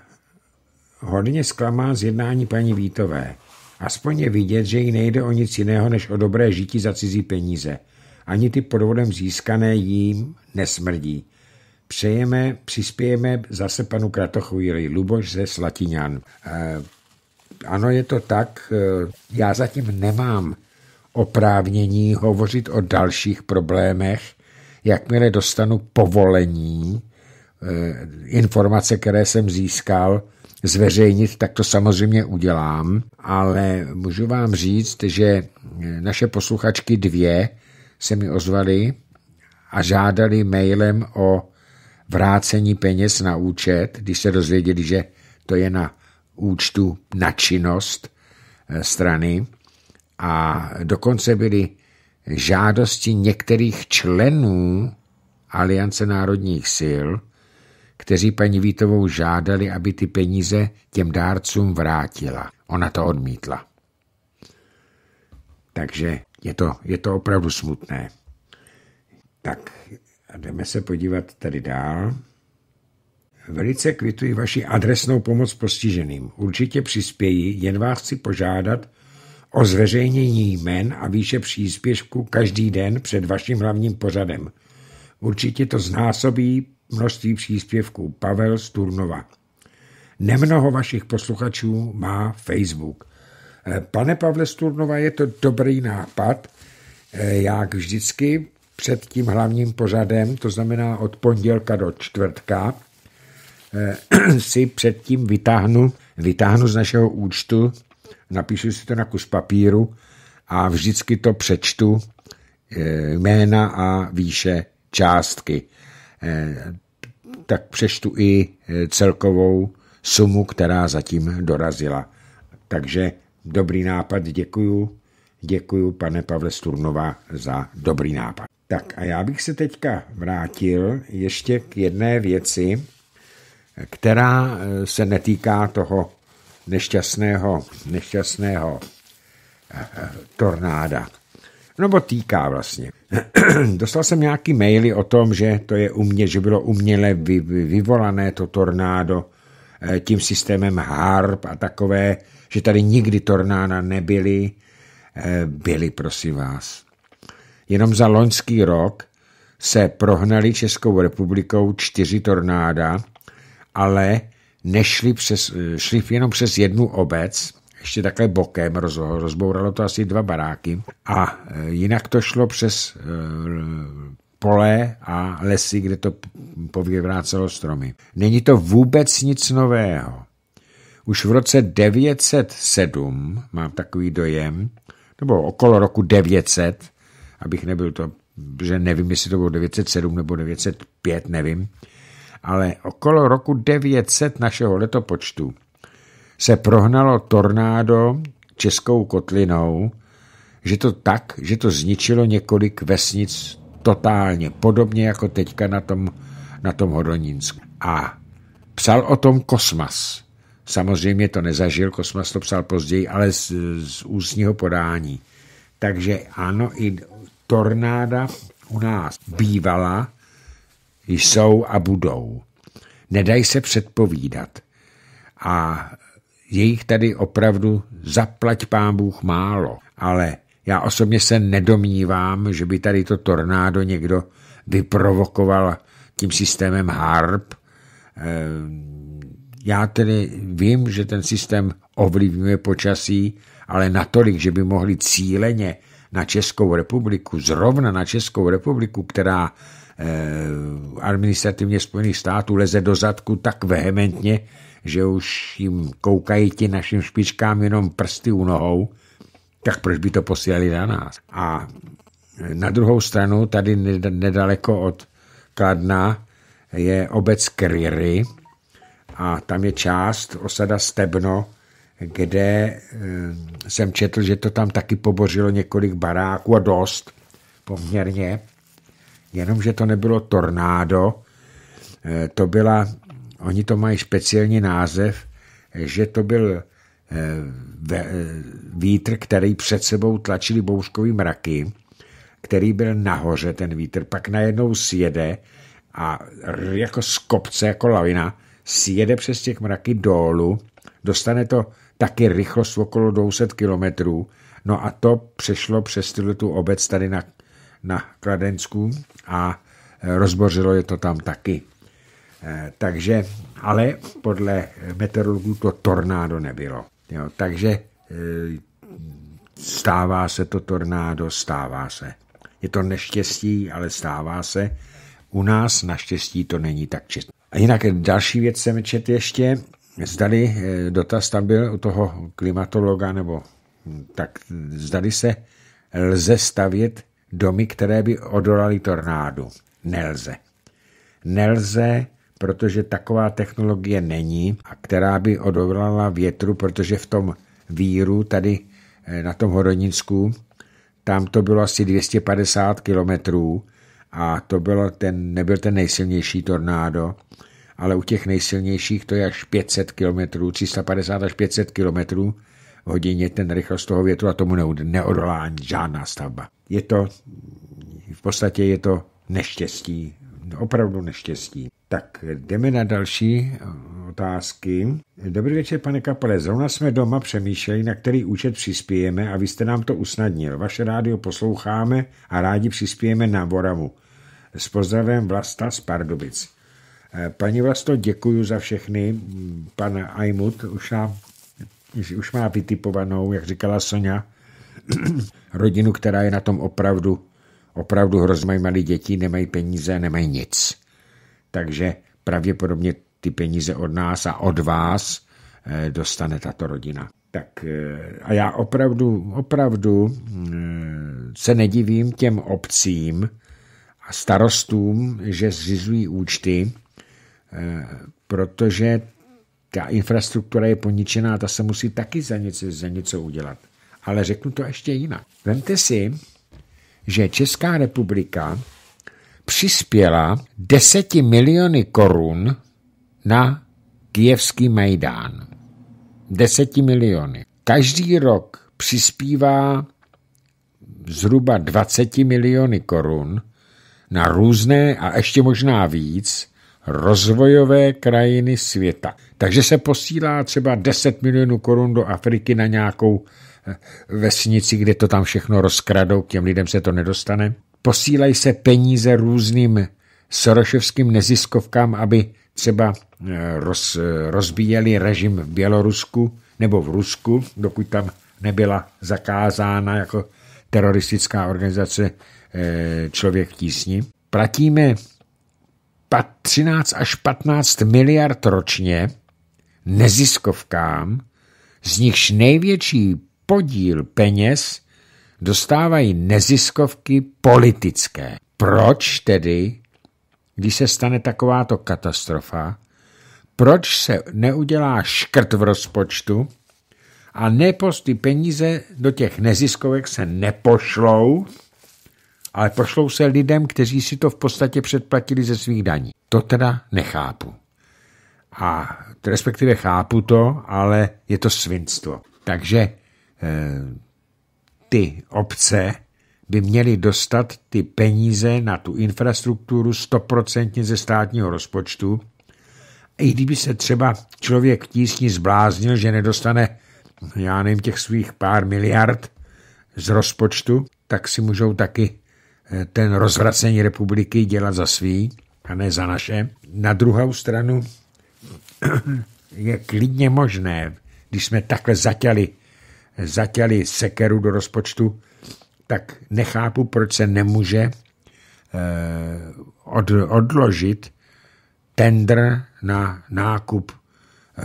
hodně zklamán z jednání paní Vítové. Aspoň je vidět, že jí nejde o nic jiného, než o dobré žití za cizí peníze. Ani ty podvodem získané jím nesmrdí přejeme, přispějeme zase panu Kratochvíli, Luboš ze Slatiňan. Eh, ano, je to tak, eh, já zatím nemám oprávnění hovořit o dalších problémech, jakmile dostanu povolení, eh, informace, které jsem získal, zveřejnit, tak to samozřejmě udělám, ale můžu vám říct, že naše posluchačky dvě se mi ozvaly a žádali mailem o vrácení peněz na účet, když se dozvěděli, že to je na účtu na činnost eh, strany a dokonce byly žádosti některých členů Aliance národních sil, kteří paní Vítovou žádali, aby ty peníze těm dárcům vrátila. Ona to odmítla. Takže je to, je to opravdu smutné. Tak a jdeme se podívat tady dál. Velice kvituji vaši adresnou pomoc postiženým. Určitě přispěji, jen vás chci požádat o zveřejnění jmen a výše příspěvku každý den před vaším hlavním pořadem. Určitě to znásobí množství příspěvků. Pavel Sturnova. Nemnoho vašich posluchačů má Facebook. Eh, Pane Pavle Sturnova, je to dobrý nápad, eh, jak vždycky před tím hlavním pořadem, to znamená od pondělka do čtvrtka, eh, si předtím vytáhnu, vytáhnu z našeho účtu, napíšu si to na kus papíru a vždycky to přečtu eh, jména a výše částky. Eh, tak přečtu i celkovou sumu, která zatím dorazila. Takže dobrý nápad, děkuju. Děkuji, pane Pavle Sturnova, za dobrý nápad. Tak a já bych se teďka vrátil ještě k jedné věci, která eh, se netýká toho nešťastného, nešťastného eh, tornáda. No bo týká vlastně. Dostal jsem nějaký maily o tom, že to je umě, že bylo uměle vy, vyvolané to tornádo eh, tím systémem HARP a takové, že tady nikdy tornáda nebyly, Eh, byly, prosím vás. Jenom za loňský rok se prohnali Českou republikou čtyři tornáda, ale nešli přes, eh, šli jenom přes jednu obec, ještě takhle bokem, roz, rozbouralo to asi dva baráky a eh, jinak to šlo přes pole a lesy, kde to povyvrácelo stromy. Není to vůbec nic nového. Už v roce 907, mám takový dojem, to bylo okolo roku 900, abych nebyl to, že nevím, jestli to bylo 907 nebo 905, nevím, ale okolo roku 900 našeho letopočtu se prohnalo tornádo českou kotlinou, že to tak, že to zničilo několik vesnic totálně, podobně jako teďka na tom, na tom Hodonínsku. A psal o tom Kosmas. Samozřejmě to nezažil, Kosmas to psal později, ale z, z ústního podání. Takže ano, i tornáda u nás bývala, jsou a budou. Nedají se předpovídat. A jejich tady opravdu zaplať pán Bůh málo. Ale já osobně se nedomnívám, že by tady to tornádo někdo vyprovokoval tím systémem HARP, ehm, já tedy vím, že ten systém ovlivňuje počasí, ale natolik, že by mohli cíleně na Českou republiku, zrovna na Českou republiku, která eh, administrativně Spojených států leze do zadku tak vehementně, že už jim koukají ti našim špičkám jenom prsty u nohou, tak proč by to posílali na nás? A eh, na druhou stranu, tady nedaleko od Kladna je obec Kryry, a tam je část, osada Stebno, kde eh, jsem četl, že to tam taky pobořilo několik baráků a dost poměrně, jenomže to nebylo tornádo, eh, to byla, oni to mají speciální název, že to byl eh, vítr, který před sebou tlačili bouřkový mraky, který byl nahoře ten vítr, pak najednou sjede a jako z kopce, jako lavina, sjede přes těch mraky dolů, dostane to taky rychlost okolo 200 kilometrů, no a to přešlo přes tu obec tady na, na Kladensku a eh, rozbořilo je to tam taky. Eh, takže, ale podle meteorologů to tornádo nebylo. Jo, takže eh, stává se to tornádo, stává se. Je to neštěstí, ale stává se u nás naštěstí to není tak čisté. A jinak další věc jsem čet ještě, zdali eh, dotaz tam byl u toho klimatologa, nebo hm, tak zdali se lze stavět domy, které by odolaly tornádu. Nelze. Nelze, protože taková technologie není, a která by odolala větru, protože v tom víru tady eh, na tom Horonicku, tam to bylo asi 250 kilometrů, a to bylo ten, nebyl ten nejsilnější tornádo, ale u těch nejsilnějších to je až 500 km, 350 až 500 km hodině ten rychlost toho větru a tomu neodolá žádná stavba. Je to, v podstatě je to neštěstí opravdu neštěstí. Tak jdeme na další otázky. Dobrý večer, pane Kapele. Zrovna jsme doma přemýšleli, na který účet přispějeme a vy jste nám to usnadnil. Vaše rádio posloucháme a rádi přispějeme na Voravu. S pozdravem Vlasta z Pardubic. Eh, paní Vlasto, děkuji za všechny. Pan Ajmut už, nám, už má vytipovanou, jak říkala Sonja, rodinu, která je na tom opravdu opravdu hrozně malí děti, nemají peníze, nemají nic. Takže pravděpodobně ty peníze od nás a od vás eh, dostane tato rodina. Tak eh, a já opravdu, opravdu eh, se nedivím těm obcím a starostům, že zřizují účty, protože ta infrastruktura je poničená, ta se musí taky za něco, za něco udělat. Ale řeknu to ještě jinak. Vemte si, že Česká republika přispěla deseti miliony korun na kijevský Majdán. Deseti miliony. Každý rok přispívá zhruba 20 miliony korun na různé a ještě možná víc rozvojové krajiny světa. Takže se posílá třeba 10 milionů korun do Afriky na nějakou vesnici, kde to tam všechno rozkradou, k těm lidem se to nedostane. Posílají se peníze různým sorošovským neziskovkám, aby třeba eh, roz, rozbíjeli režim v Bělorusku nebo v Rusku, dokud tam nebyla zakázána jako teroristická organizace eh, Člověk v tísni. Platíme 13 až 15 miliard ročně neziskovkám, z nichž největší podíl peněz dostávají neziskovky politické. Proč tedy, když se stane takováto katastrofa, proč se neudělá škrt v rozpočtu a neposty peníze do těch neziskovek se nepošlou, ale pošlou se lidem, kteří si to v podstatě předplatili ze svých daní. To teda nechápu. A respektive chápu to, ale je to svinstvo. Takže Eh, ty obce by měly dostat ty peníze na tu infrastrukturu stoprocentně ze státního rozpočtu. I kdyby se třeba člověk tísni zbláznil, že nedostane, já nevím, těch svých pár miliard z rozpočtu, tak si můžou taky eh, ten rozvracení republiky dělat za svý a ne za naše. Na druhou stranu je klidně možné, když jsme takhle zaťali zatěli sekeru do rozpočtu, tak nechápu, proč se nemůže eh, od, odložit tender na nákup eh,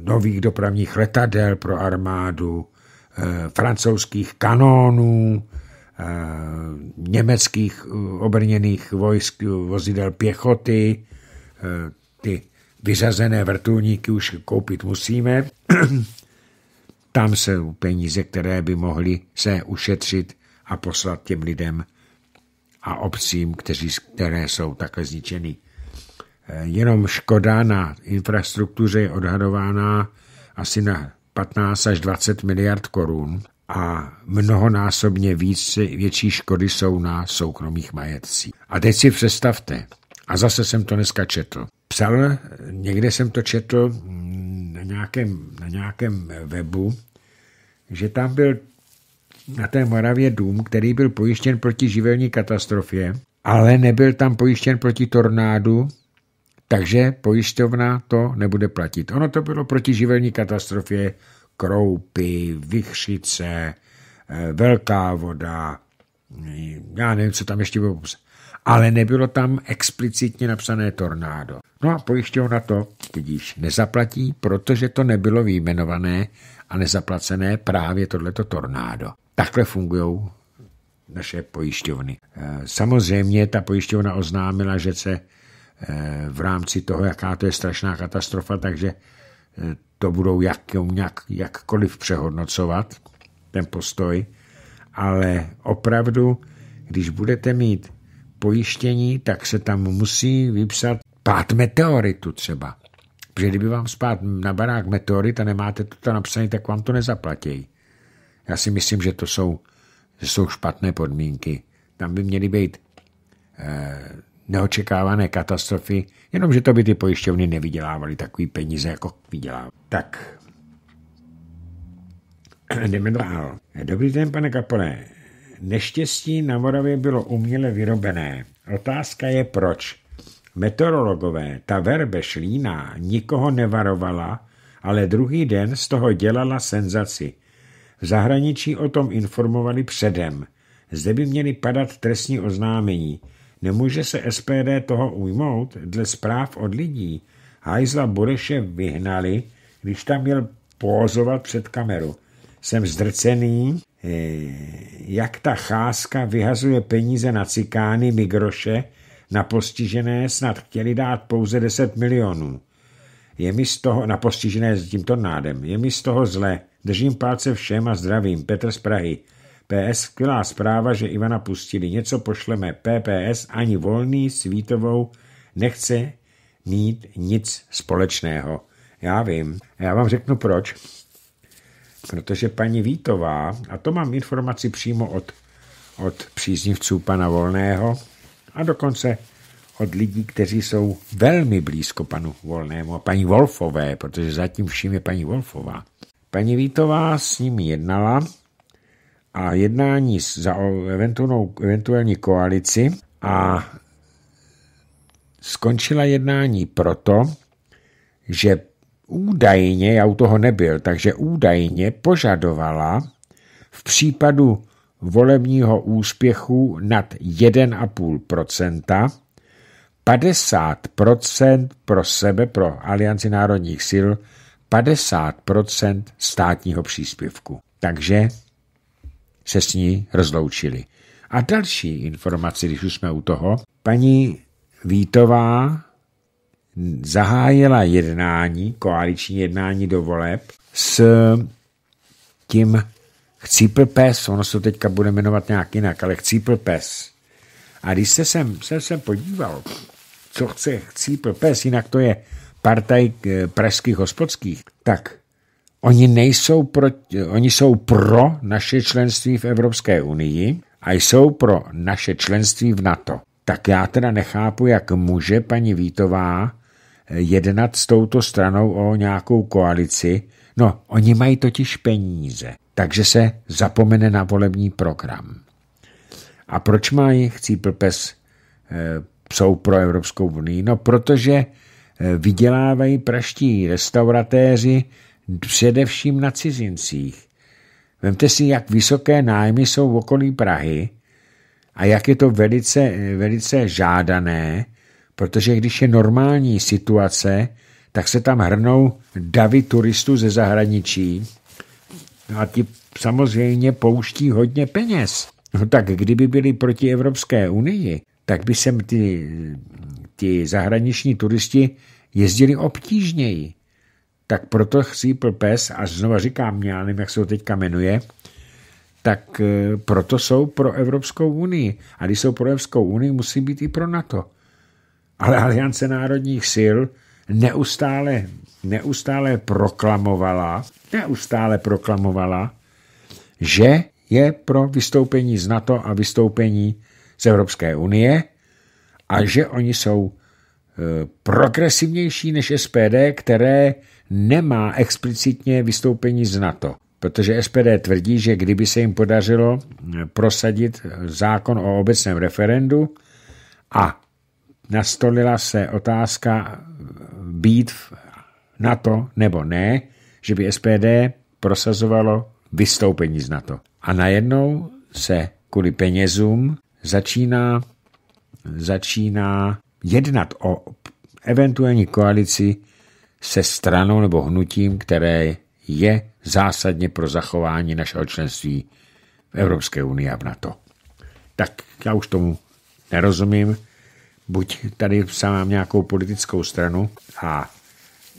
nových dopravních letadel pro armádu, eh, francouzských kanónů, německých obrněných vojsk, vozidel pěchoty, ty vyřazené vrtulníky už koupit musíme. Tam jsou peníze, které by mohly se ušetřit a poslat těm lidem a obcím, kteří, které jsou takhle zničeny. Eh, jenom škoda na infrastruktuře je odhadována asi na 15 až 20 miliard korun a mnohonásobně víc, větší škody jsou na soukromých majetcích. A teď si představte, a zase jsem to dneska četl. Psal, někde jsem to četl mm, na nějakém, na nějakém webu, že tam byl na té Moravě dům, který byl pojištěn proti živelní katastrofě, ale nebyl tam pojištěn proti tornádu, takže pojišťovna to nebude platit. Ono to bylo proti živelní katastrofě, kroupy, vychřice, eh, velká voda, já nevím, co tam ještě bylo ale nebylo tam explicitně napsané tornádo. No a pojišťovna to, vidíš, nezaplatí, protože to nebylo výjmenované a nezaplacené právě tohleto tornádo. Takhle fungují naše pojišťovny. Eh, samozřejmě ta pojišťovna oznámila, že se eh, v rámci toho, jaká to je strašná katastrofa, takže eh, to budou jak, jak, jakkoliv přehodnocovat, ten postoj, ale opravdu, když budete mít pojištění, tak se tam musí vypsat pát meteoritu třeba. Protože kdyby vám spát na barák meteorit a nemáte to napsané, tak vám to nezaplatí. Já si myslím, že to jsou, že jsou špatné podmínky. Tam by měly být eh, neočekávané katastrofy, jenomže to by ty pojišťovny nevydělávaly takový peníze, jako vydělávají. Tak, jdeme dál. Dobrý den, pane Kapone. Neštěstí na Moravě bylo uměle vyrobené. Otázka je proč. Meteorologové, ta verbe šlíná, nikoho nevarovala, ale druhý den z toho dělala senzaci. V zahraničí o tom informovali předem. Zde by měly padat trestní oznámení. Nemůže se SPD toho ujmout dle zpráv od lidí. Hajzla Bureše vyhnali, když tam měl pózovat před kameru. Jsem zdrcený, eh, jak ta cházka vyhazuje peníze na cikány, migroše, na postižené snad chtěli dát pouze 10 milionů. Je mi z toho, na postižené s tímto nádem, je mi z toho zle. Držím palce všem a zdravím. Petr z Prahy. PS skvělá zpráva, že Ivana pustili. Něco pošleme. PPS ani volný s Vítovou nechce mít nic společného. Já vím. Já vám řeknu proč. Protože paní Vítová, a to mám informaci přímo od, od příznivců pana Volného, a dokonce od lidí, kteří jsou velmi blízko panu Volnému a paní Wolfové, protože zatím vším je paní Wolfová. Paní Vítová s nimi jednala a jednání za eventuální koalici a skončila jednání proto, že údajně, já u toho nebyl, takže údajně požadovala v případu volebního úspěchu nad 1,5%, 50% pro sebe, pro Alianci národních sil, 50% státního příspěvku. Takže se s ní rozloučili. A další informaci, když už jsme u toho, paní Vítová zahájila jednání, koaliční jednání do voleb s tím Chcípl pes, ono se teďka bude jmenovat nějak jinak, ale chcípl pes. A když se sem, se sem podíval, co chce chcípl pes, jinak to je partaj eh, pražských hospodských, tak oni nejsou pro, eh, oni jsou pro naše členství v Evropské unii a jsou pro naše členství v NATO. Tak já teda nechápu, jak může paní Vítová eh, jednat s touto stranou o nějakou koalici. No, oni mají totiž peníze takže se zapomene na volební program. A proč má chcípl pes eh, psou pro Evropskou unii? No, protože eh, vydělávají praští restauratéři především na cizincích. Vemte si, jak vysoké nájmy jsou v okolí Prahy a jak je to velice, velice žádané, protože když je normální situace, tak se tam hrnou davy turistů ze zahraničí, No a ti samozřejmě pouští hodně peněz. No tak kdyby byli proti Evropské unii, tak by sem ty, ty zahraniční turisti jezdili obtížněji. Tak proto chcípl pes, a znova říkám, já nevím, jak se ho teďka jmenuje, tak eh, proto jsou pro Evropskou unii. A když jsou pro Evropskou unii, musí být i pro NATO. Ale Aliance národních sil neustále, neustále proklamovala, neustále proklamovala, že je pro vystoupení z NATO a vystoupení z Evropské unie a že oni jsou e, progresivnější než SPD, které nemá explicitně vystoupení z NATO. Protože SPD tvrdí, že kdyby se jim podařilo e, prosadit zákon o obecném referendu a nastolila se otázka být na to nebo ne, že by SPD prosazovalo vystoupení z NATO. A najednou se kvůli penězům začíná, začíná jednat o eventuální koalici se stranou nebo hnutím, které je zásadně pro zachování našeho členství v Evropské unii a v NATO. Tak já už tomu nerozumím buď tady sám nějakou politickou stranu a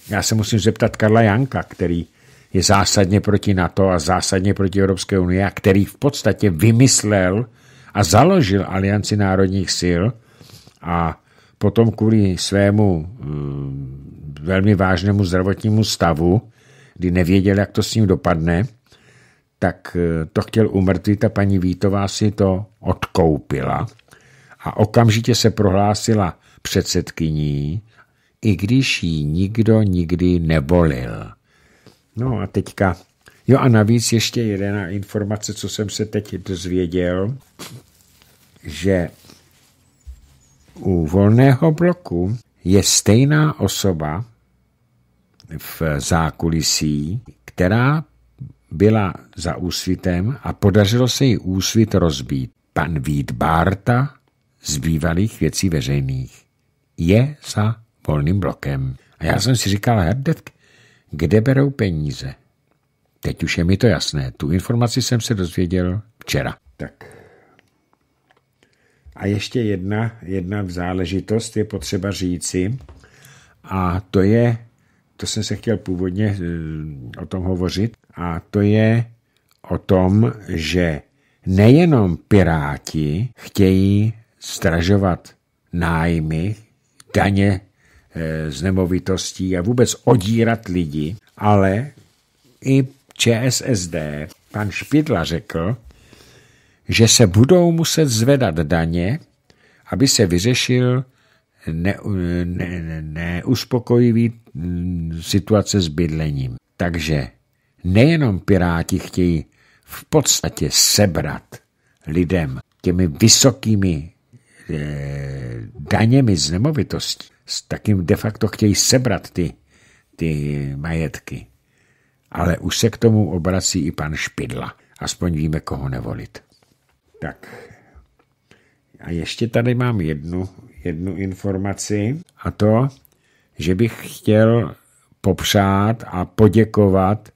já se musím zeptat Karla Janka, který je zásadně proti NATO a zásadně proti Evropské unii a který v podstatě vymyslel a založil Alianci národních sil a potom kvůli svému eh, velmi vážnému zdravotnímu stavu, kdy nevěděl, jak to s ním dopadne, tak eh, to chtěl umrtvit a paní Vítová si to odkoupila a okamžitě se prohlásila předsedkyní, i když ji nikdo nikdy nevolil. No a teďka, jo a navíc ještě jedna informace, co jsem se teď dozvěděl, že u volného bloku je stejná osoba v zákulisí, která byla za úsvitem a podařilo se jí úsvit rozbít. Pan Vít Bárta z bývalých věcí veřejných. Je za volným blokem. A já jsem si říkal, herdet, kde berou peníze? Teď už je mi to jasné. Tu informaci jsem se dozvěděl včera. Tak. A ještě jedna, jedna v záležitost je potřeba říci, a to je, to jsem se chtěl původně eh, o tom hovořit, a to je o tom, že nejenom piráti chtějí stražovat nájmy, daně eh, z nemovitostí a vůbec odírat lidi, ale i ČSSD, pan Špidla řekl, že se budou muset zvedat daně, aby se vyřešil neuspokojivý ne, ne, mm, situace s bydlením. Takže nejenom Piráti chtějí v podstatě sebrat lidem těmi vysokými E, daněmi z nemovitostí, tak jim de facto chtějí sebrat ty, ty majetky. Ale už se k tomu obrací i pan Špidla. Aspoň víme, koho nevolit. Tak. A ještě tady mám jednu, jednu informaci a to, že bych chtěl popřát a poděkovat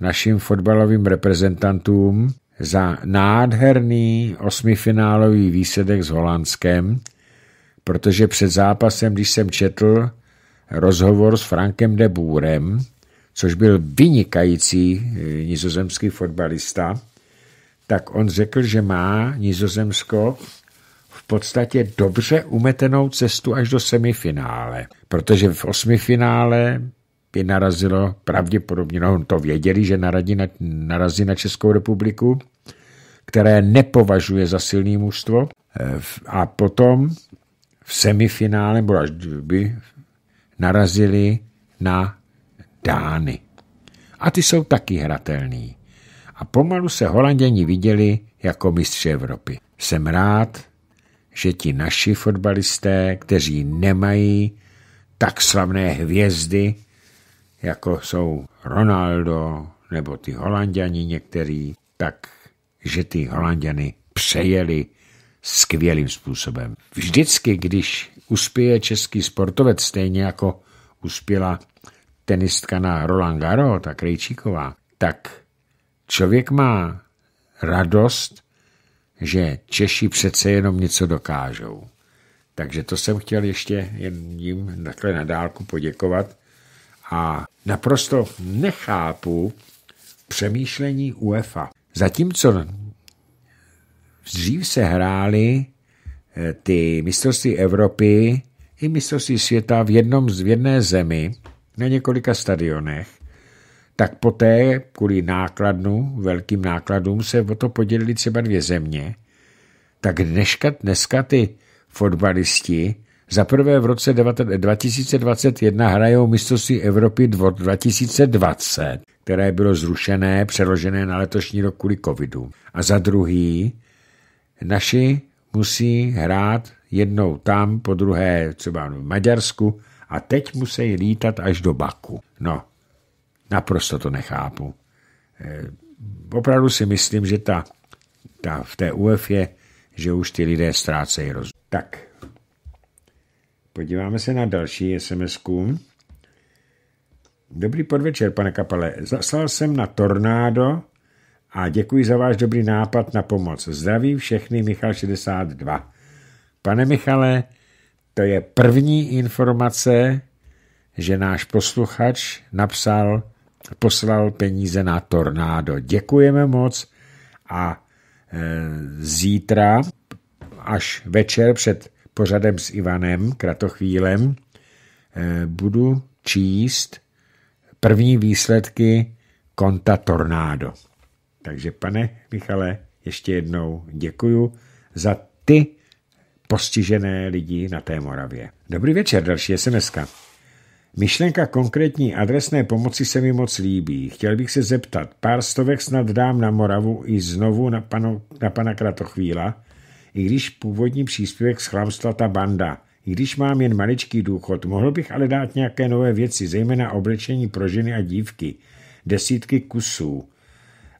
našim fotbalovým reprezentantům za nádherný osmifinálový výsledek s Holandskem, protože před zápasem, když jsem četl rozhovor s Frankem de Boerem, což byl vynikající eh, nizozemský fotbalista, tak on řekl, že má Nizozemsko v podstatě dobře umetenou cestu až do semifinále, protože v osmifinále by narazilo pravděpodobně, no to věděli, že narazí na, narazí na Českou republiku, které nepovažuje za silný mužstvo a potom v semifinále, nebo až by narazili na Dány. A ty jsou taky hratelný. A pomalu se Holanděni viděli jako mistři Evropy. Jsem rád, že ti naši fotbalisté, kteří nemají tak slavné hvězdy, jako jsou Ronaldo nebo ty holanděni některý, tak že ty holanděny přejeli skvělým způsobem. Vždycky, když uspěje český sportovec, stejně jako uspěla tenistka na Roland Garo, ta Krejčíková, tak člověk má radost, že Češi přece jenom něco dokážou. Takže to jsem chtěl ještě jen jim takhle na dálku poděkovat a Naprosto nechápu přemýšlení UEFA. Zatímco dřív se hrály eh, ty mistrovství Evropy i mistrovství světa v, jednom, v jedné zemi na několika stadionech, tak poté kvůli nákladnu, velkým nákladům se o to podělili třeba dvě země, tak dneška, dneska ty fotbalisti za prvé v roce 2021 hrajou mistrovství Evropy 2020, které bylo zrušené, přeložené na letošní rok kvůli covidu. A za druhý, naši musí hrát jednou tam, po druhé třeba v Maďarsku a teď musí lítat až do Baku. No, naprosto to nechápu. Eh, opravdu si myslím, že ta, ta v té UEFA, že už ty lidé ztrácejí rozum. Tak, Podíváme se na další sms -ku. Dobrý podvečer, pane kapele. Zaslal jsem na Tornádo a děkuji za váš dobrý nápad na pomoc. Zdraví všechny, Michal 62. Pane Michale, to je první informace, že náš posluchač napsal, poslal peníze na tornádo. Děkujeme moc a e, zítra až večer před pořadem s Ivanem Kratochvílem eh, budu číst první výsledky konta Tornádo. Takže pane Michale, ještě jednou děkuju za ty postižené lidi na té Moravě. Dobrý večer, další SMS. -ka. Myšlenka konkrétní adresné pomoci se mi moc líbí. Chtěl bych se zeptat, pár stovek snad dám na Moravu i znovu na, panu, na pana Kratochvíla, i když původní příspěvek schlamstla ta banda. I když mám jen maličký důchod, mohl bych ale dát nějaké nové věci, zejména oblečení pro ženy a dívky. Desítky kusů.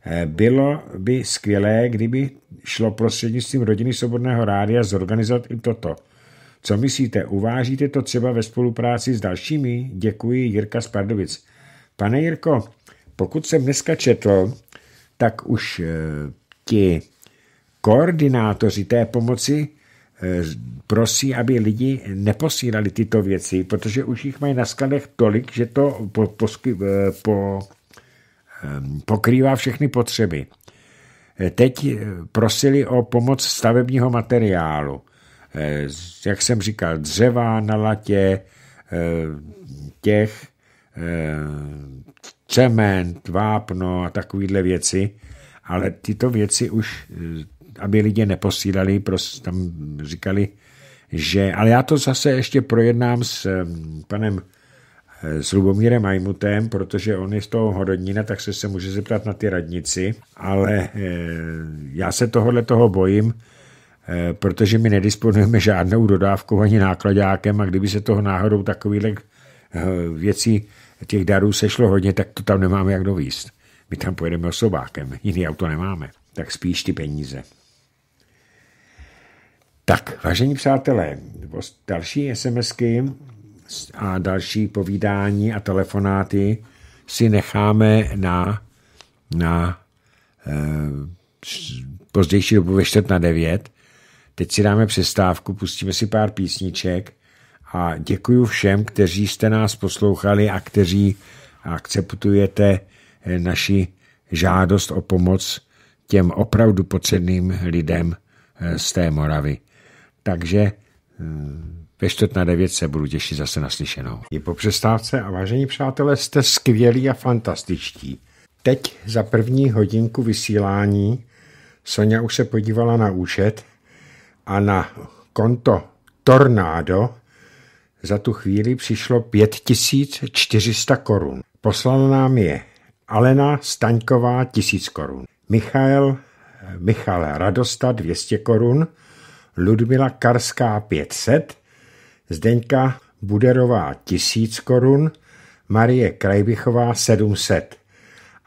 Eh, bylo by skvělé, kdyby šlo prostřednictvím rodiny Svobodného rádia zorganizovat i toto. Co myslíte, uvážíte to třeba ve spolupráci s dalšími? Děkuji, Jirka Spardovic. Pane Jirko, pokud jsem dneska četl, tak už e, ti koordinátoři té pomoci eh, prosí, aby lidi neposílali tyto věci, protože už jich mají na skladech tolik, že to po, eh, po, po, ehm, pokrývá všechny potřeby. Eh, teď prosili o pomoc stavebního materiálu. Jak jsem říkal, dřeva na latě, těch cement, vápno a takovéhle věci, ale tyto věci už aby lidi neposílali, prostě tam říkali, že, ale já to zase ještě projednám s panem eh, s Lubomírem Ajmutem, protože on je z toho Horodnína, tak se se může zeptat na ty radnici, ale eh, já se tohohle toho bojím, eh, protože my nedisponujeme žádnou dodávkou ani nákladákem a kdyby se toho náhodou takovýhle věcí, těch darů sešlo hodně, tak to tam nemáme jak dovíst. My tam pojedeme osobákem, jiný auto nemáme. Tak spíš ty peníze. Tak, vážení přátelé, další SMSky a další povídání a telefonáty si necháme na, na eh, pozdější dobu ve na devět. Teď si dáme přestávku, pustíme si pár písniček a děkuji všem, kteří jste nás poslouchali a kteří akceptujete eh, naši žádost o pomoc těm opravdu potřebným lidem eh, z té Moravy. Takže eh, ve čtvrt na devět se budu těšit zase naslyšenou. Je po přestávce a vážení přátelé, jste skvělí a fantastičtí. Teď za první hodinku vysílání Sonja už se podívala na účet a na konto Tornádo za tu chvíli přišlo 5400 korun. Poslala nám je Alena Staňková 1000 korun, Michal, Radosta 200 korun, Ludmila Karská 500, Zdeňka Buderová 1000 korun, Marie Krajbichová 700.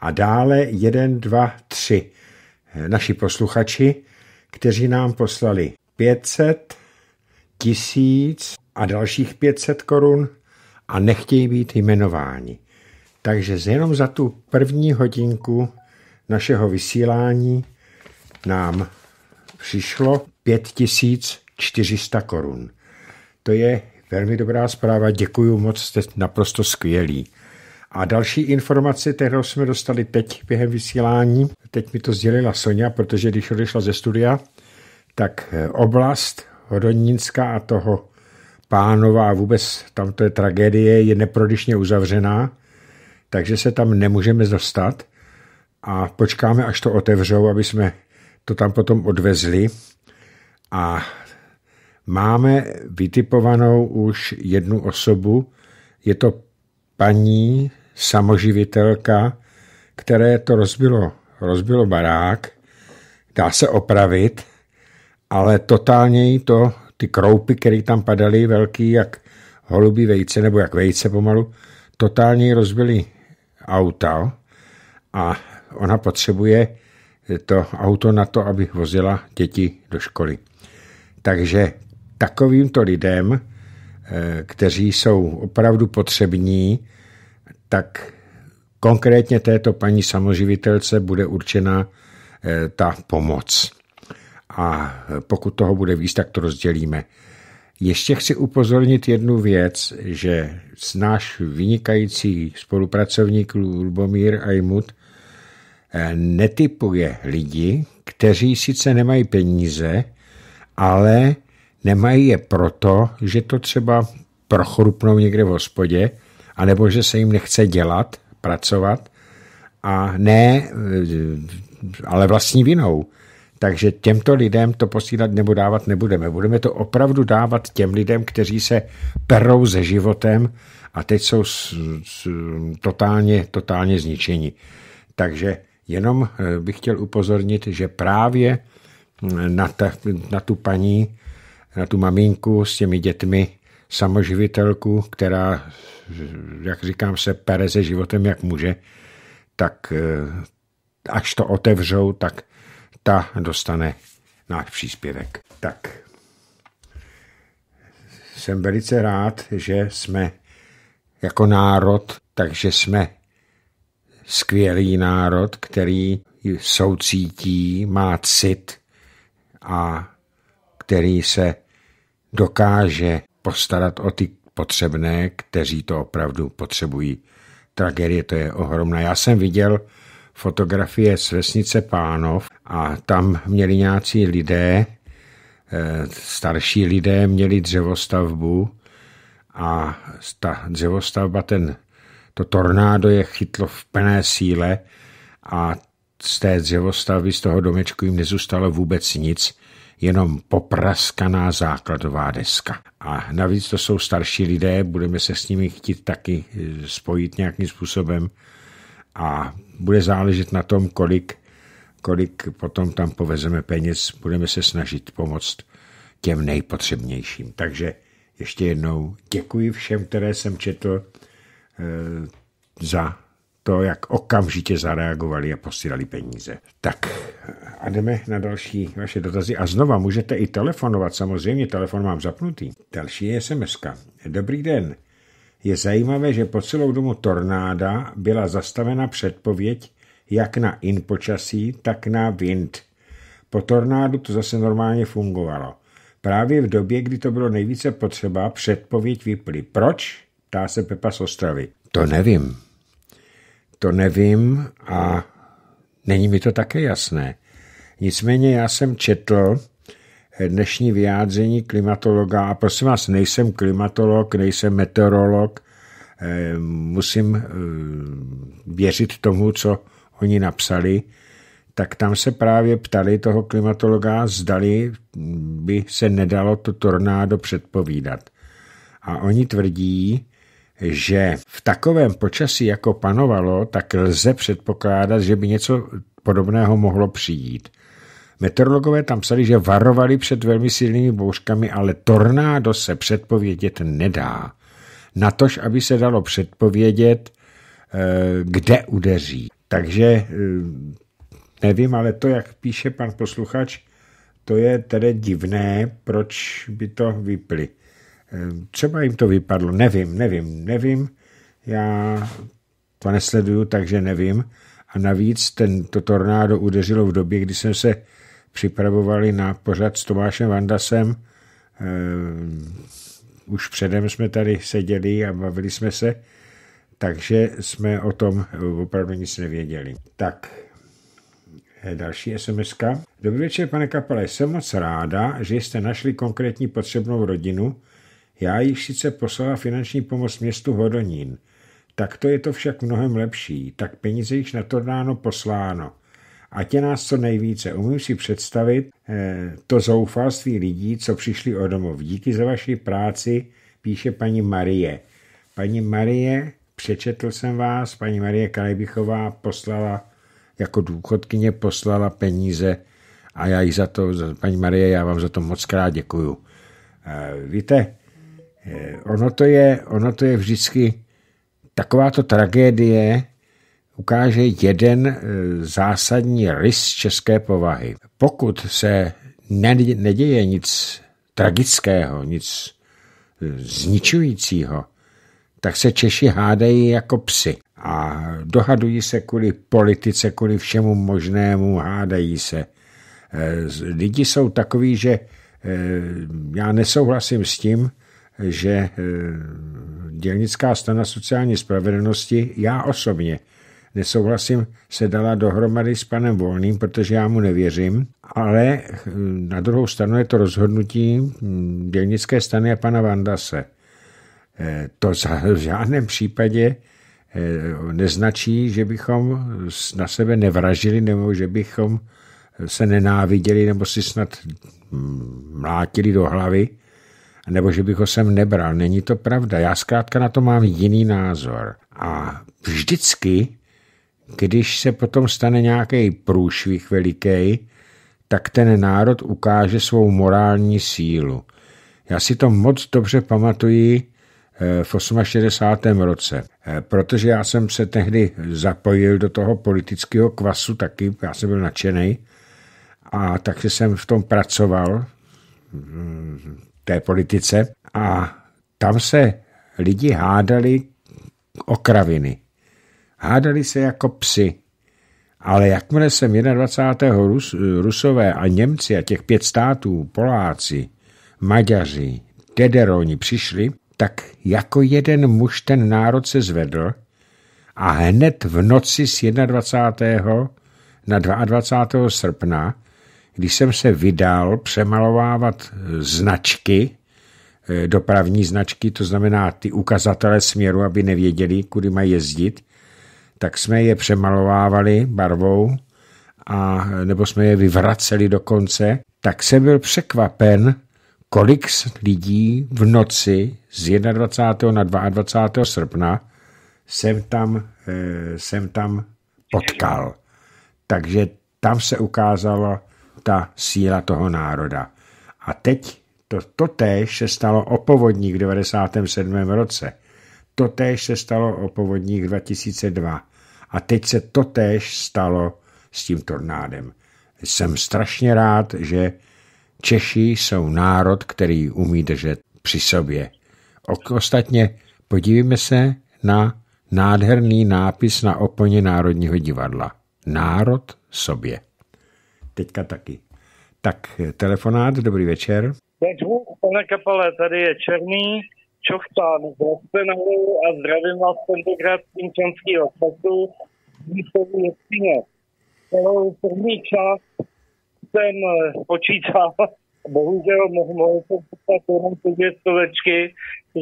A dále 1, 2, 3 naši posluchači, kteří nám poslali 500, 1000 a dalších 500 korun a nechtějí být jmenováni. Takže jenom za tu první hodinku našeho vysílání nám přišlo 5400 korun. To je velmi dobrá zpráva, děkuji moc, jste naprosto skvělí. A další informace kterou jsme dostali teď během vysílání, teď mi to sdělila Sonja, protože když odešla ze studia, tak eh, oblast Hodonínská a toho pánova a vůbec tamto je tragédie, je neprodyšně uzavřená, takže se tam nemůžeme dostat a počkáme, až to otevřou, aby jsme to tam potom odvezli a máme vytipovanou už jednu osobu. Je to paní samoživitelka, které to rozbilo, rozbilo barák. Dá se opravit, ale totálně jí to, ty kroupy, které tam padaly, velký jak holubí vejce, nebo jak vejce pomalu, totálně rozbili auta a ona potřebuje to auto na to, aby vozila děti do školy. Takže takovýmto lidem, eh, kteří jsou opravdu potřební, tak konkrétně této paní samoživitelce bude určena eh, ta pomoc. A eh, pokud toho bude víc, tak to rozdělíme. Ještě chci upozornit jednu věc, že náš vynikající spolupracovník Lubomír Ajmut netypuje lidi, kteří sice nemají peníze, ale nemají je proto, že to třeba prochrupnou někde v hospodě, anebo že se jim nechce dělat, pracovat, a ne, ale vlastní vinou. Takže těmto lidem to posílat nebo dávat nebudeme. Budeme to opravdu dávat těm lidem, kteří se perou ze životem a teď jsou s, s, totálně, totálně zničeni. Takže jenom eh, bych chtěl upozornit, že právě na, ta, na tu paní, na tu maminku s těmi dětmi, samoživitelku, která, jak říkám, se pere se životem, jak může, tak eh, až to otevřou, tak ta dostane náš příspěvek. Tak jsem velice rád, že jsme jako národ, takže jsme skvělý národ, který soucítí, má cit, a který se dokáže postarat o ty potřebné, kteří to opravdu potřebují. Tragédie to je ohromná. Já jsem viděl fotografie z vesnice Pánov a tam měli nějací lidé, eh, starší lidé měli dřevostavbu a ta dřevostavba, ten, to tornádo je chytlo v plné síle a z té dřevostavy, z toho domečku jim nezůstalo vůbec nic, jenom popraskaná základová deska. A navíc to jsou starší lidé, budeme se s nimi chtít taky eh, spojit nějakým způsobem a bude záležet na tom, kolik, kolik potom tam povezeme peněz, budeme se snažit pomoct těm nejpotřebnějším. Takže ještě jednou děkuji všem, které jsem četl eh, za to, jak okamžitě zareagovali a posílali peníze. Tak a jdeme na další vaše dotazy. A znova můžete i telefonovat, samozřejmě telefon mám zapnutý. Další je sms -ka. Dobrý den. Je zajímavé, že po celou domu tornáda byla zastavena předpověď jak na in počasí, tak na wind. Po tornádu to zase normálně fungovalo. Právě v době, kdy to bylo nejvíce potřeba, předpověď vyply. Proč? Ptá se Pepa z Ostravy. To nevím to nevím a není mi to také jasné. Nicméně já jsem četl eh, dnešní vyjádření klimatologa a prosím vás, nejsem klimatolog, nejsem meteorolog, eh, musím eh, věřit tomu, co oni napsali, tak tam se právě ptali toho klimatologa, zdali by se nedalo to tornádo předpovídat. A oni tvrdí, že v takovém počasí, jako panovalo, tak lze předpokládat, že by něco podobného mohlo přijít. Meteorologové tam psali, že varovali před velmi silnými bouřkami, ale tornádo se předpovědět nedá. Natož, aby se dalo předpovědět, eh, kde udeří. Takže eh, nevím, ale to, jak píše pan posluchač, to je tedy divné, proč by to vyply? Třeba jim to vypadlo, nevím, nevím, nevím. Já to nesleduju, takže nevím. A navíc tento tornádo udeřilo v době, kdy jsme se připravovali na pořad s Tomášem Vandasem. Eh, už předem jsme tady seděli a bavili jsme se, takže jsme o tom opravdu nic nevěděli. Tak, eh, další sms -ka. Dobrý večer, pane Kapele. Jsem moc ráda, že jste našli konkrétní potřebnou rodinu, já již sice poslala finanční pomoc městu Hodonín. Takto je to však mnohem lepší, tak peníze již na to dáno posláno. A tě nás co nejvíce, umím si představit eh, to zoufalství lidí, co přišli o domov. Díky za vaši práci, píše paní Marie. Paní Marie, přečetl jsem vás, paní Marie Krajbichová poslala, jako důchodkyně poslala peníze a já jí za to, paní Marie, já vám za to moc krát děkuju. Eh, víte, Eh, ono to je, ono to je vždycky takováto tragédie, ukáže jeden eh, zásadní rys české povahy. Pokud se neděje nic tragického, nic eh, zničujícího, tak se Češi hádají jako psy a dohadují se kvůli politice, kvůli všemu možnému, hádají se. Lidi jsou takový, že já nesouhlasím s tím, že eh, dělnická strana sociální spravedlnosti, já osobně nesouhlasím, se dala dohromady s panem Volným, protože já mu nevěřím, ale eh, na druhou stranu je to rozhodnutí hm, dělnické strany a pana Vandase. Eh, to v žádném případě neznačí, že bychom na sebe nevražili nebo že bychom se nenáviděli nebo si snad hm, mlátili do hlavy nebo že bych ho sem nebral. Není to pravda. Já zkrátka na to mám jiný názor. A vždycky, když se potom stane nějaký průšvih veliký, tak ten národ ukáže svou morální sílu. Já si to moc dobře pamatuji eh, v 68. roce, eh, protože já jsem se tehdy zapojil do toho politického kvasu taky, já jsem byl nadšený, a takže jsem v tom pracoval hmm, té politice a tam se lidi hádali o kraviny. Hádali se jako psy. Ale jakmile jsem 21. Rus, Rusové a Němci a těch pět států, Poláci, Maďaři, Dederoni přišli, tak jako jeden muž ten národ se zvedl a hned v noci z 21. na 22. srpna když jsem se vydal přemalovávat značky, eh, dopravní značky, to znamená ty ukazatele směru, aby nevěděli, kudy mají jezdit, tak jsme je přemalovávali barvou a nebo jsme je vyvraceli dokonce, tak jsem byl překvapen, kolik lidí v noci z 21. na 22. srpna jsem tam, eh, jsem tam potkal. Takže tam se ukázalo, ta síla toho národa. A teď to, to též se stalo o povodních v 97. roce. To též se stalo o povodních 2002. A teď se to též stalo s tím tornádem. Jsem strašně rád, že Češi jsou národ, který umí držet při sobě. Ostatně podívejme se na nádherný nápis na oponě Národního divadla. Národ sobě teďka taky. Tak eh, telefonát, dobrý večer. Pane Kapale, tady je Černý, Čochtán, zase nahoru a zdravím vás tentokrát z Pinčanského chatu, východní Jestině. Celou první čas jsem eh, počítal, bohužel mohl se počítat jenom ty dvě stovečky,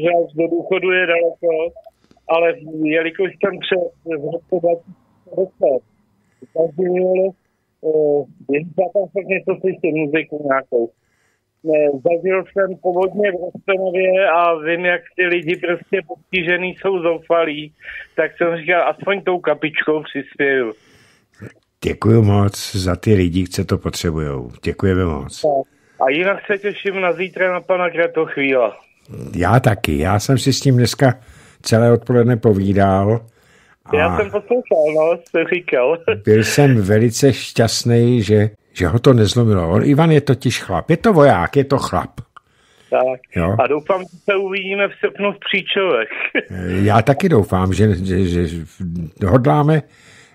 že až do důchodu je daleko, ale jelikož jsem před v roce 2010 mělo já tam fakt něco slyším, muziku nějakou. Ne, Zažil jsem povodně v Ostanově a vím, jak ty lidi prostě postižený jsou zoufalí, tak jsem říkal, aspoň tou kapičkou přispěju. Děkuji moc za ty lidi, co to potřebujou. Děkujeme moc. A jinak se těším na zítra na pana chvíla. Já taky. Já jsem si s tím dneska celé odpoledne povídal já jsem poslouchal, no, jste říkal. Byl jsem velice šťastný, že, že ho to nezlomilo. On, Ivan je totiž chlap. Je to voják, je to chlap. Tak. Jo? A doufám, že se uvidíme v srpnu v Příčovech. Eh, já taky doufám, že, že, že hodláme.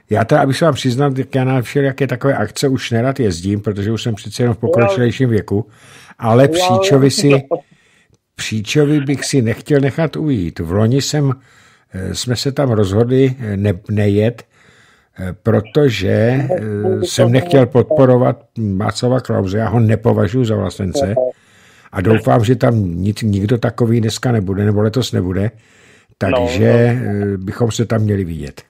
Já teda, abych se vám přiznal, tak já na jaké takové akce už nerad jezdím, protože už jsem přece jenom v pokročilejším věku, ale Příčovi si... Příčovi bych si nechtěl nechat ujít. V loni jsem Eh, jsme se tam rozhodli eh, ne, nejet, eh, protože jsem nechtěl podporovat Václava Klauze, já ho nepovažuji za vlastence a doufám, že tam nic, nikdo takový dneska nebude, nebo letos nebude, takže no, no. bychom se tam měli vidět.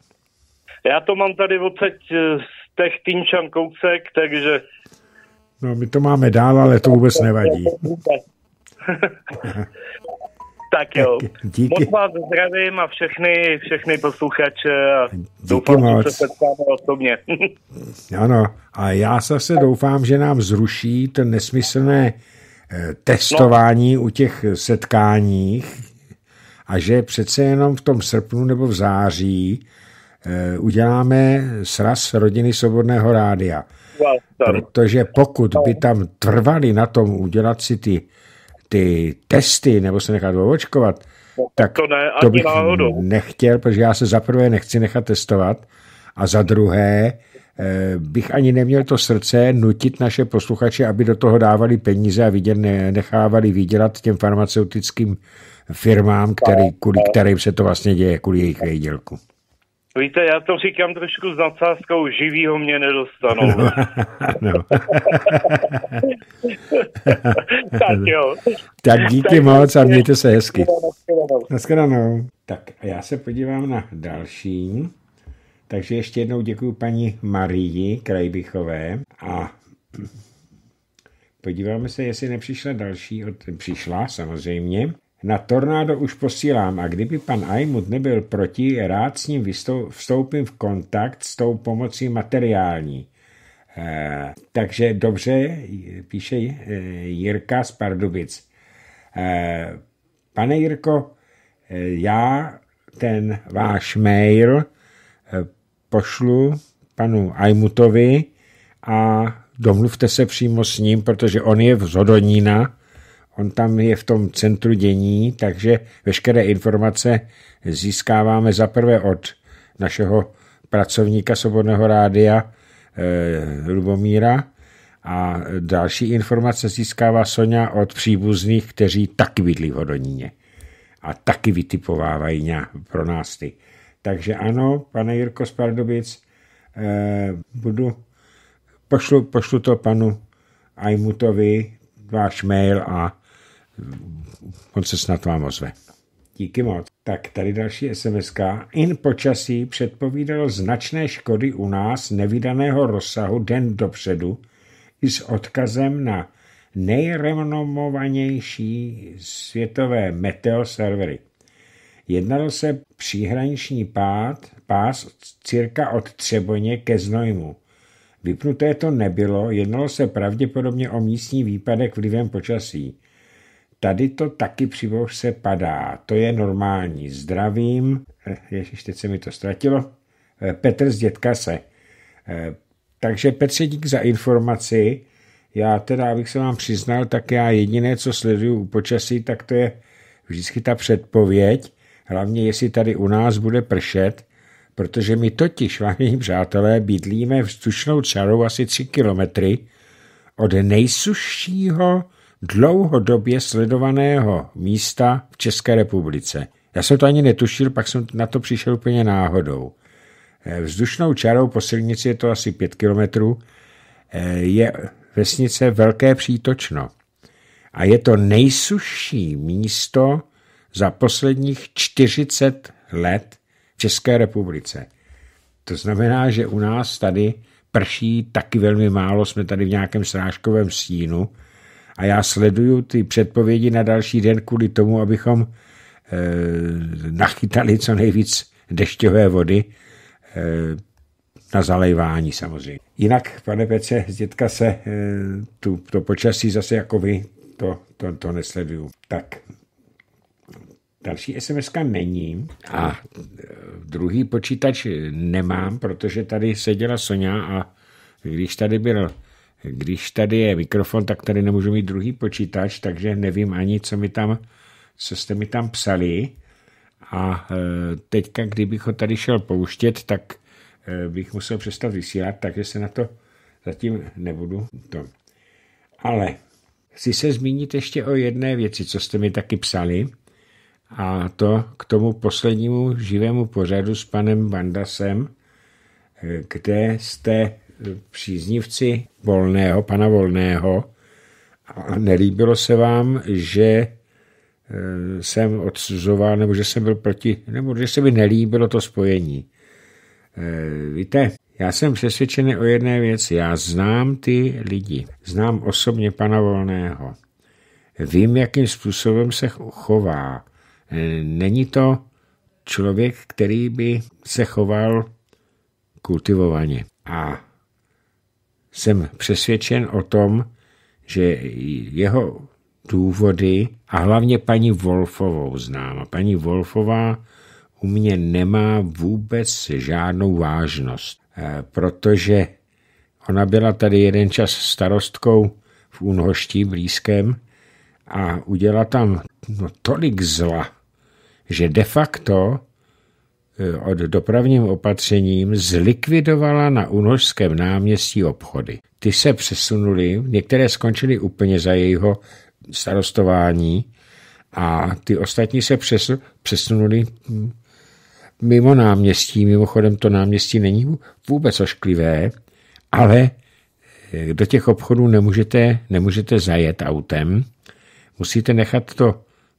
Já to mám tady odsaď z těch Týnčan kousek, takže... No, my to máme dál, ale to vůbec nevadí. Tak jo. Díky. Moc vás zdravím a všechny, všechny posluchače Díky doufám, moc. že se setkáme osobně. ano, a já zase doufám, že nám zruší to nesmyslné eh, testování no. u těch setkáních a že přece jenom v tom srpnu nebo v září eh, uděláme sraz rodiny Svobodného rádia. Protože pokud by no. tam trvali na tom udělat si ty ty testy nebo se nechat očkovat, no, tak to, ne, to bych náhodou. nechtěl, protože já se za prvé nechci nechat testovat a za druhé eh, bych ani neměl to srdce nutit naše posluchače, aby do toho dávali peníze a vidět, nechávali vydělat těm farmaceutickým firmám, který, kvůli kterým se to vlastně děje, kvůli jejich vědělku. Víte, já to říkám trošku s nadsázkou, živýho mě nedostanou. No. no. tak jo. Tak díky tak moc a vlastně- mějte se hezky. Naschledanou. Tak a já se podívám na další. Takže ještě jednou děkuji paní Marii Krajbichové a podíváme se, jestli nepřišla další, od... přišla samozřejmě, na tornádo už posílám a kdyby pan Aymut nebyl proti, rád s ním vstoupím v kontakt s tou pomocí materiální. E, takže dobře, píše eh, Jirka z Pardubic. E, pane Jirko, já ten váš mail pošlu panu Aymutovi a domluvte se přímo s ním, protože on je v Zodonína. On tam je v tom centru dění, takže veškeré informace získáváme zaprvé od našeho pracovníka Svobodného rádia eh, Lubomíra a další informace získává Sonja od příbuzných, kteří taky bydlí v Hodoníně a taky vytipovávají pro nás ty. Takže ano, pane Jirko z Pardubic, eh, budu, pošlu, pošlu to panu Ajmutovi, váš mail a on se snad vám ozve. Díky moc. Tak tady další sms -ka. In počasí předpovídalo značné škody u nás nevydaného rozsahu den dopředu i s odkazem na nejrenomovanější světové servery. Jednalo se příhraniční pád, pás cirka od Třeboně ke Znojmu. Vypnuté to nebylo, jednalo se pravděpodobně o místní výpadek vlivem počasí tady to taky při se padá. To je normální. Zdravím. Eh, Ježiš, teď se mi to ztratilo. Eh, Petr z dětka se. Eh, takže Petře, dík za informaci. Já teda, abych se vám přiznal, tak já jediné, co sleduju u počasí, tak to je vždycky ta předpověď, hlavně jestli tady u nás bude pršet, protože my totiž, vážení přátelé, bydlíme stušnou čarou asi 3 kilometry od nejsuššího dlouhodobě sledovaného místa v České republice. Já jsem to ani netušil, pak jsem na to přišel úplně náhodou. Eh, vzdušnou čarou po silnici je to asi 5 kilometrů, eh, je vesnice Velké přítočno. A je to nejsušší místo za posledních 40 let v České republice. To znamená, že u nás tady prší taky velmi málo, jsme tady v nějakém srážkovém stínu a já sleduju ty předpovědi na další den kvůli tomu, abychom e, nachytali co nejvíc dešťové vody e, na zalejvání samozřejmě. Jinak, pane Pece, z dětka se e, tu, to počasí zase jako vy, to, to, to nesleduju. Tak, Další sms není a druhý počítač nemám, protože tady seděla Sonja a když tady byl když tady je mikrofon, tak tady nemůžu mít druhý počítač, takže nevím ani, co, mi tam, co jste mi tam psali. A e, teďka, kdybych ho tady šel pouštět, tak e, bych musel přestat vysílat, takže se na to zatím nebudu. To. Ale chci se zmínit ještě o jedné věci, co jste mi taky psali, a to k tomu poslednímu živému pořadu s panem Bandasem, e, kde jste příznivci Volného, pana Volného, a nelíbilo se vám, že e, jsem odsuzoval, nebo že jsem byl proti, nebo že se mi nelíbilo to spojení. E, víte, já jsem přesvědčený o jedné věci. Já znám ty lidi. Znám osobně pana Volného. Vím, jakým způsobem se chová. E, není to člověk, který by se choval kultivovaně. A jsem přesvědčen o tom, že jeho důvody, a hlavně paní Wolfovou znám, a paní Wolfová u mě nemá vůbec žádnou vážnost, eh, protože ona byla tady jeden čas starostkou v Unhoští blízkém a udělala tam no, tolik zla, že de facto Eh, od dopravním opatřením zlikvidovala na Unožském náměstí obchody. Ty se přesunuly, některé skončily úplně za jejího starostování a ty ostatní se přesunuli hm, mimo náměstí. Mimochodem to náměstí není vůbec ošklivé, ale eh, do těch obchodů nemůžete, nemůžete zajet autem. Musíte nechat to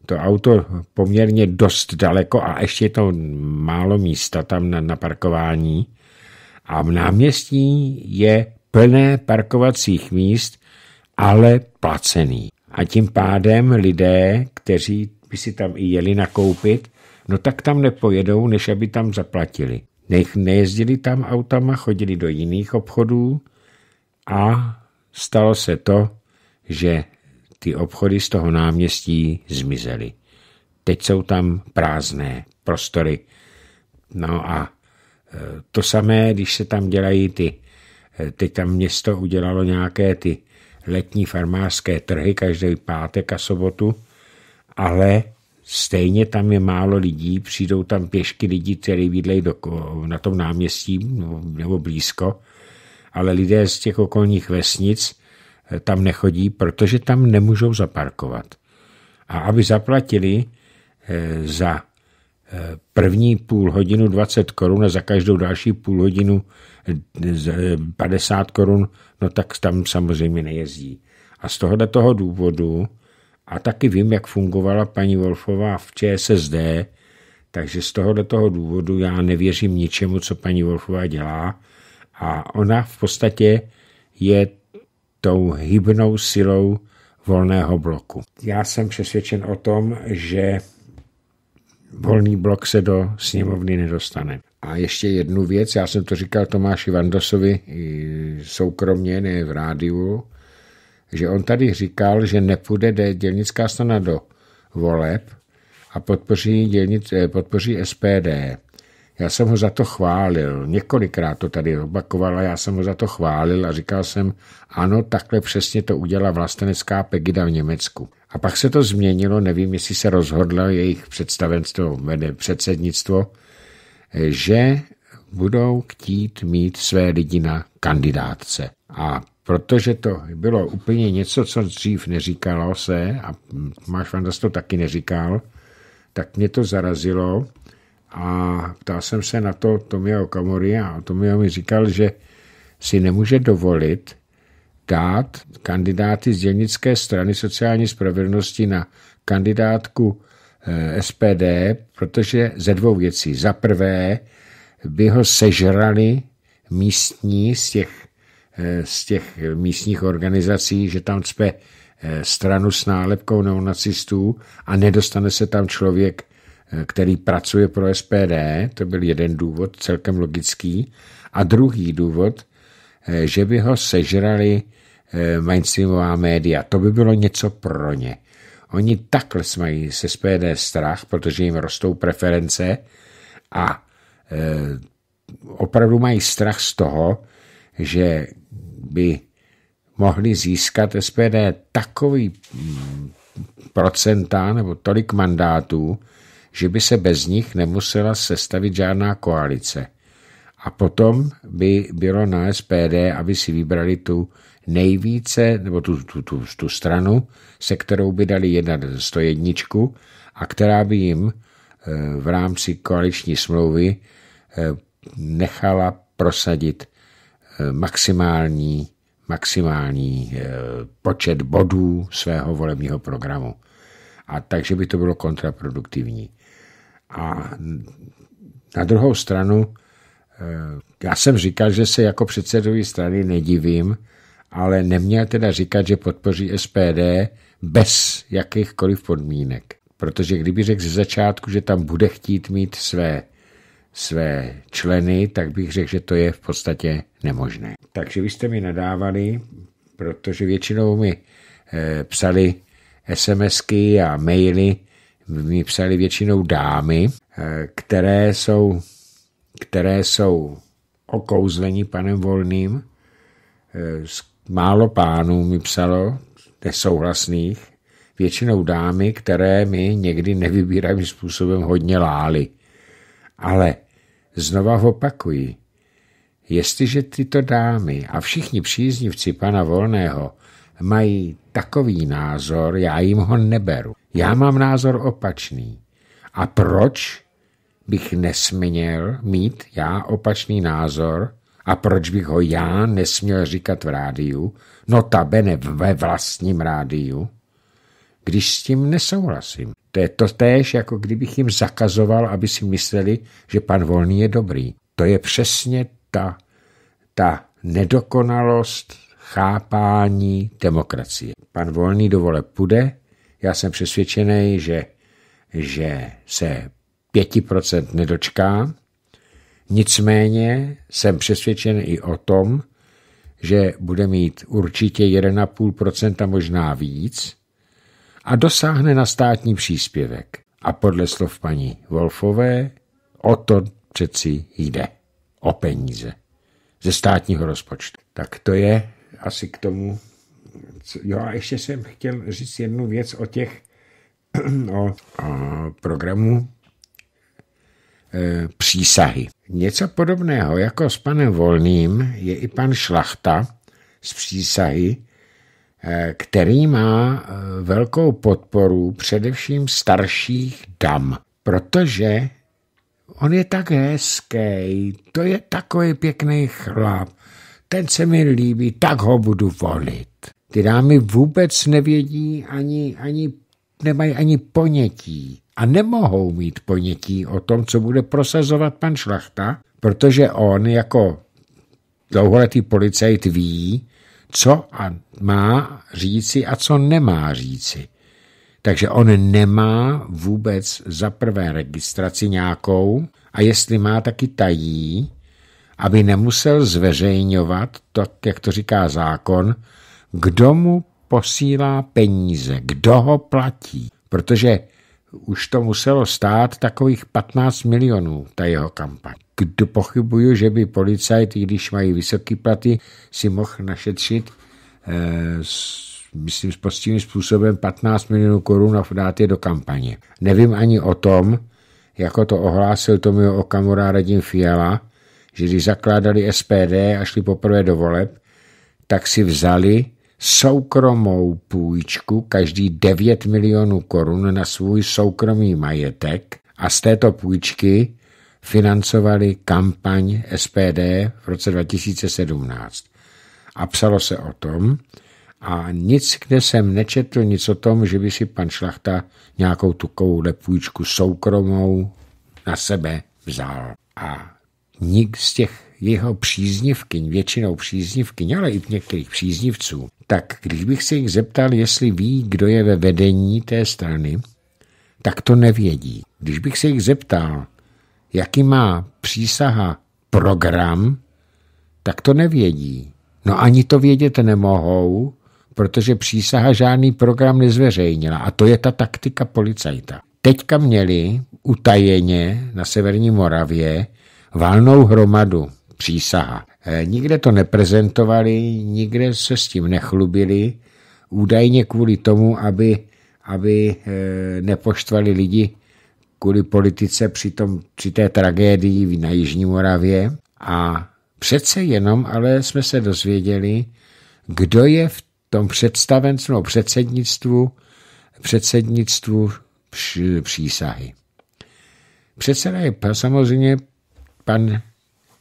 to auto poměrně dost daleko a ještě je to málo místa tam na, na parkování. A v náměstí je plné parkovacích míst, ale placený. A tím pádem lidé, kteří by si tam i jeli nakoupit, no tak tam nepojedou, než aby tam zaplatili. Ne, nejezdili tam autama, chodili do jiných obchodů a stalo se to, že ty obchody z toho náměstí zmizely. Teď jsou tam prázdné prostory. No a e, to samé, když se tam dělají ty, e, teď tam město udělalo nějaké ty letní farmářské trhy každý pátek a sobotu, ale stejně tam je málo lidí, přijdou tam pěšky lidi kteří bydlejí do, na tom náměstí no, nebo blízko, ale lidé z těch okolních vesnic tam nechodí, protože tam nemůžou zaparkovat. A aby zaplatili eh, za eh, první půl hodinu 20 korun a za každou další půl hodinu 50 eh, korun, no tak tam samozřejmě nejezdí. A z tohoto toho důvodu, a taky vím, jak fungovala paní Wolfová v ČSSD, takže z tohoto toho důvodu já nevěřím ničemu, co paní Wolfová dělá. A ona v podstatě je tou hybnou silou volného bloku. Já jsem přesvědčen o tom, že volný blok se do sněmovny nedostane. A ještě jednu věc, já jsem to říkal Tomáši Vandosovi soukromně, ne v rádiu, že on tady říkal, že nepůjde dělnická strana do voleb a podpoří, dělnic, eh, podpoří SPD. Já jsem ho za to chválil, několikrát to tady a já jsem ho za to chválil a říkal jsem, ano, takhle přesně to udělala vlastenecká Pegida v Německu. A pak se to změnilo, nevím, jestli se rozhodlo jejich představenstvo, předsednictvo, že budou chtít mít své lidi na kandidátce. A protože to bylo úplně něco, co dřív neříkalo se, a Máš Vandas to taky neříkal, tak mě to zarazilo a ptal jsem se na to Tomia Okamory a Tomio mi říkal, že si nemůže dovolit dát kandidáty z dělnické strany sociální spravedlnosti na kandidátku eh, SPD, protože ze dvou věcí. Za prvé by ho sežrali místní z těch, eh, z těch místních organizací, že tam cpe eh, stranu s nálepkou neonacistů a nedostane se tam člověk Eh, který pracuje pro SPD, to byl jeden důvod, celkem logický, a druhý důvod, eh, že by ho sežrali eh, mainstreamová média. To by bylo něco pro ně. Oni takhle mají se SPD strach, protože jim rostou preference a opravdu mají strach z toho, že by mohli získat SPD takový mm, procenta nebo tolik mandátů, že by se bez nich nemusela sestavit žádná koalice. A potom by bylo na SPD, aby si vybrali tu nejvíce, nebo tu, tu, tu, tu stranu, se kterou by dali sto 101 a která by jim eh, v rámci koaliční smlouvy eh, nechala prosadit eh, maximální, maximální počet bodů svého volebního programu. A takže by to bylo kontraproduktivní. A na druhou stranu, eh, já jsem říkal, že se jako předsedový strany nedivím, ale neměl teda říkat, že podpoří SPD bez jakýchkoliv podmínek. Protože kdyby řekl ze začátku, že tam bude chtít mít své, své členy, tak bych řekl, že to je v podstatě nemožné. Takže vy jste mi nadávali, protože většinou mi e, psali SMSky a maily, mi psali většinou dámy, eh, které jsou, které jsou okouzlení panem Volným. Eh, málo pánů mi psalo, nesouhlasných, většinou dámy, které mi někdy nevybíravým způsobem hodně lály. Ale znova opakuji, jestliže tyto dámy a všichni příznivci pana Volného mají takový názor, já jim ho neberu. Já mám názor opačný. A proč bych nesměl mít já opačný názor a proč bych ho já nesměl říkat v rádiu, notabene ve vlastním rádiu, když s tím nesouhlasím. To je to též, jako kdybych jim zakazoval, aby si mysleli, že pan Volný je dobrý. To je přesně ta, ta nedokonalost chápání demokracie. Pan Volný dovole půjde, já jsem přesvědčený, že, že se 5% nedočká, nicméně jsem přesvědčen i o tom, že bude mít určitě 1,5% možná víc a dosáhne na státní příspěvek. A podle slov paní Wolfové o to přeci jde. O peníze ze státního rozpočtu. Tak to je asi k tomu. Jo a ještě jsem chtěl říct jednu věc o těch o, o programu e, přísahy. Něco podobného jako s panem Volným je i pan Šlachta z přísahy, e, který má e, velkou podporu především starších dam, protože on je tak hezký, to je takový pěkný chlap ten se mi líbí, tak ho budu volit. Ty dámy vůbec nevědí ani, ani nemají ani ponětí a nemohou mít ponětí o tom, co bude prosazovat pan Šlachta, protože on jako dlouholetý policajt ví, co a má říci a co nemá říci. Takže on nemá vůbec za prvé registraci nějakou a jestli má, taky tají aby nemusel zveřejňovat, to, jak to říká zákon, kdo mu posílá peníze, kdo ho platí, protože už to muselo stát takových 15 milionů, ta jeho kampaň. Kdo pochybuju, že by policajt, i když mají vysoké platy, si mohl našetřit eh, s, myslím s postivým způsobem 15 milionů korun a dát je do kampaně. Nevím ani o tom, jako to ohlásil Tomio Okamura Radim Fiala, že když zakládali SPD a šli poprvé do voleb, tak si vzali soukromou půjčku každý 9 milionů korun na svůj soukromý majetek a z této půjčky financovali kampaň SPD v roce 2017. A psalo se o tom a nic, kde jsem nečetl nic o tom, že by si pan Šlachta nějakou tukovou půjčku soukromou na sebe vzal. A nik z těch jeho příznivkyň, většinou příznivkyň, ale i některých příznivců, tak když bych se jich zeptal, jestli ví, kdo je ve vedení té strany, tak to nevědí. Když bych se jich zeptal, jaký má přísaha program, tak to nevědí. No ani to vědět nemohou, protože přísaha žádný program nezveřejnila. A to je ta taktika policajta. Teďka měli utajeně na Severní Moravě Válnou hromadu. Přísaha. E, nikde to neprezentovali, nikde se s tím nechlubili, údajně kvůli tomu, aby, aby e, nepoštvali lidi kvůli politice při, tom, při té tragédii na Jižní Moravě. A přece jenom ale jsme se dozvěděli, kdo je v tom představenstvu nebo předsednictvu, předsednictvu přísahy. Předseda je samozřejmě pan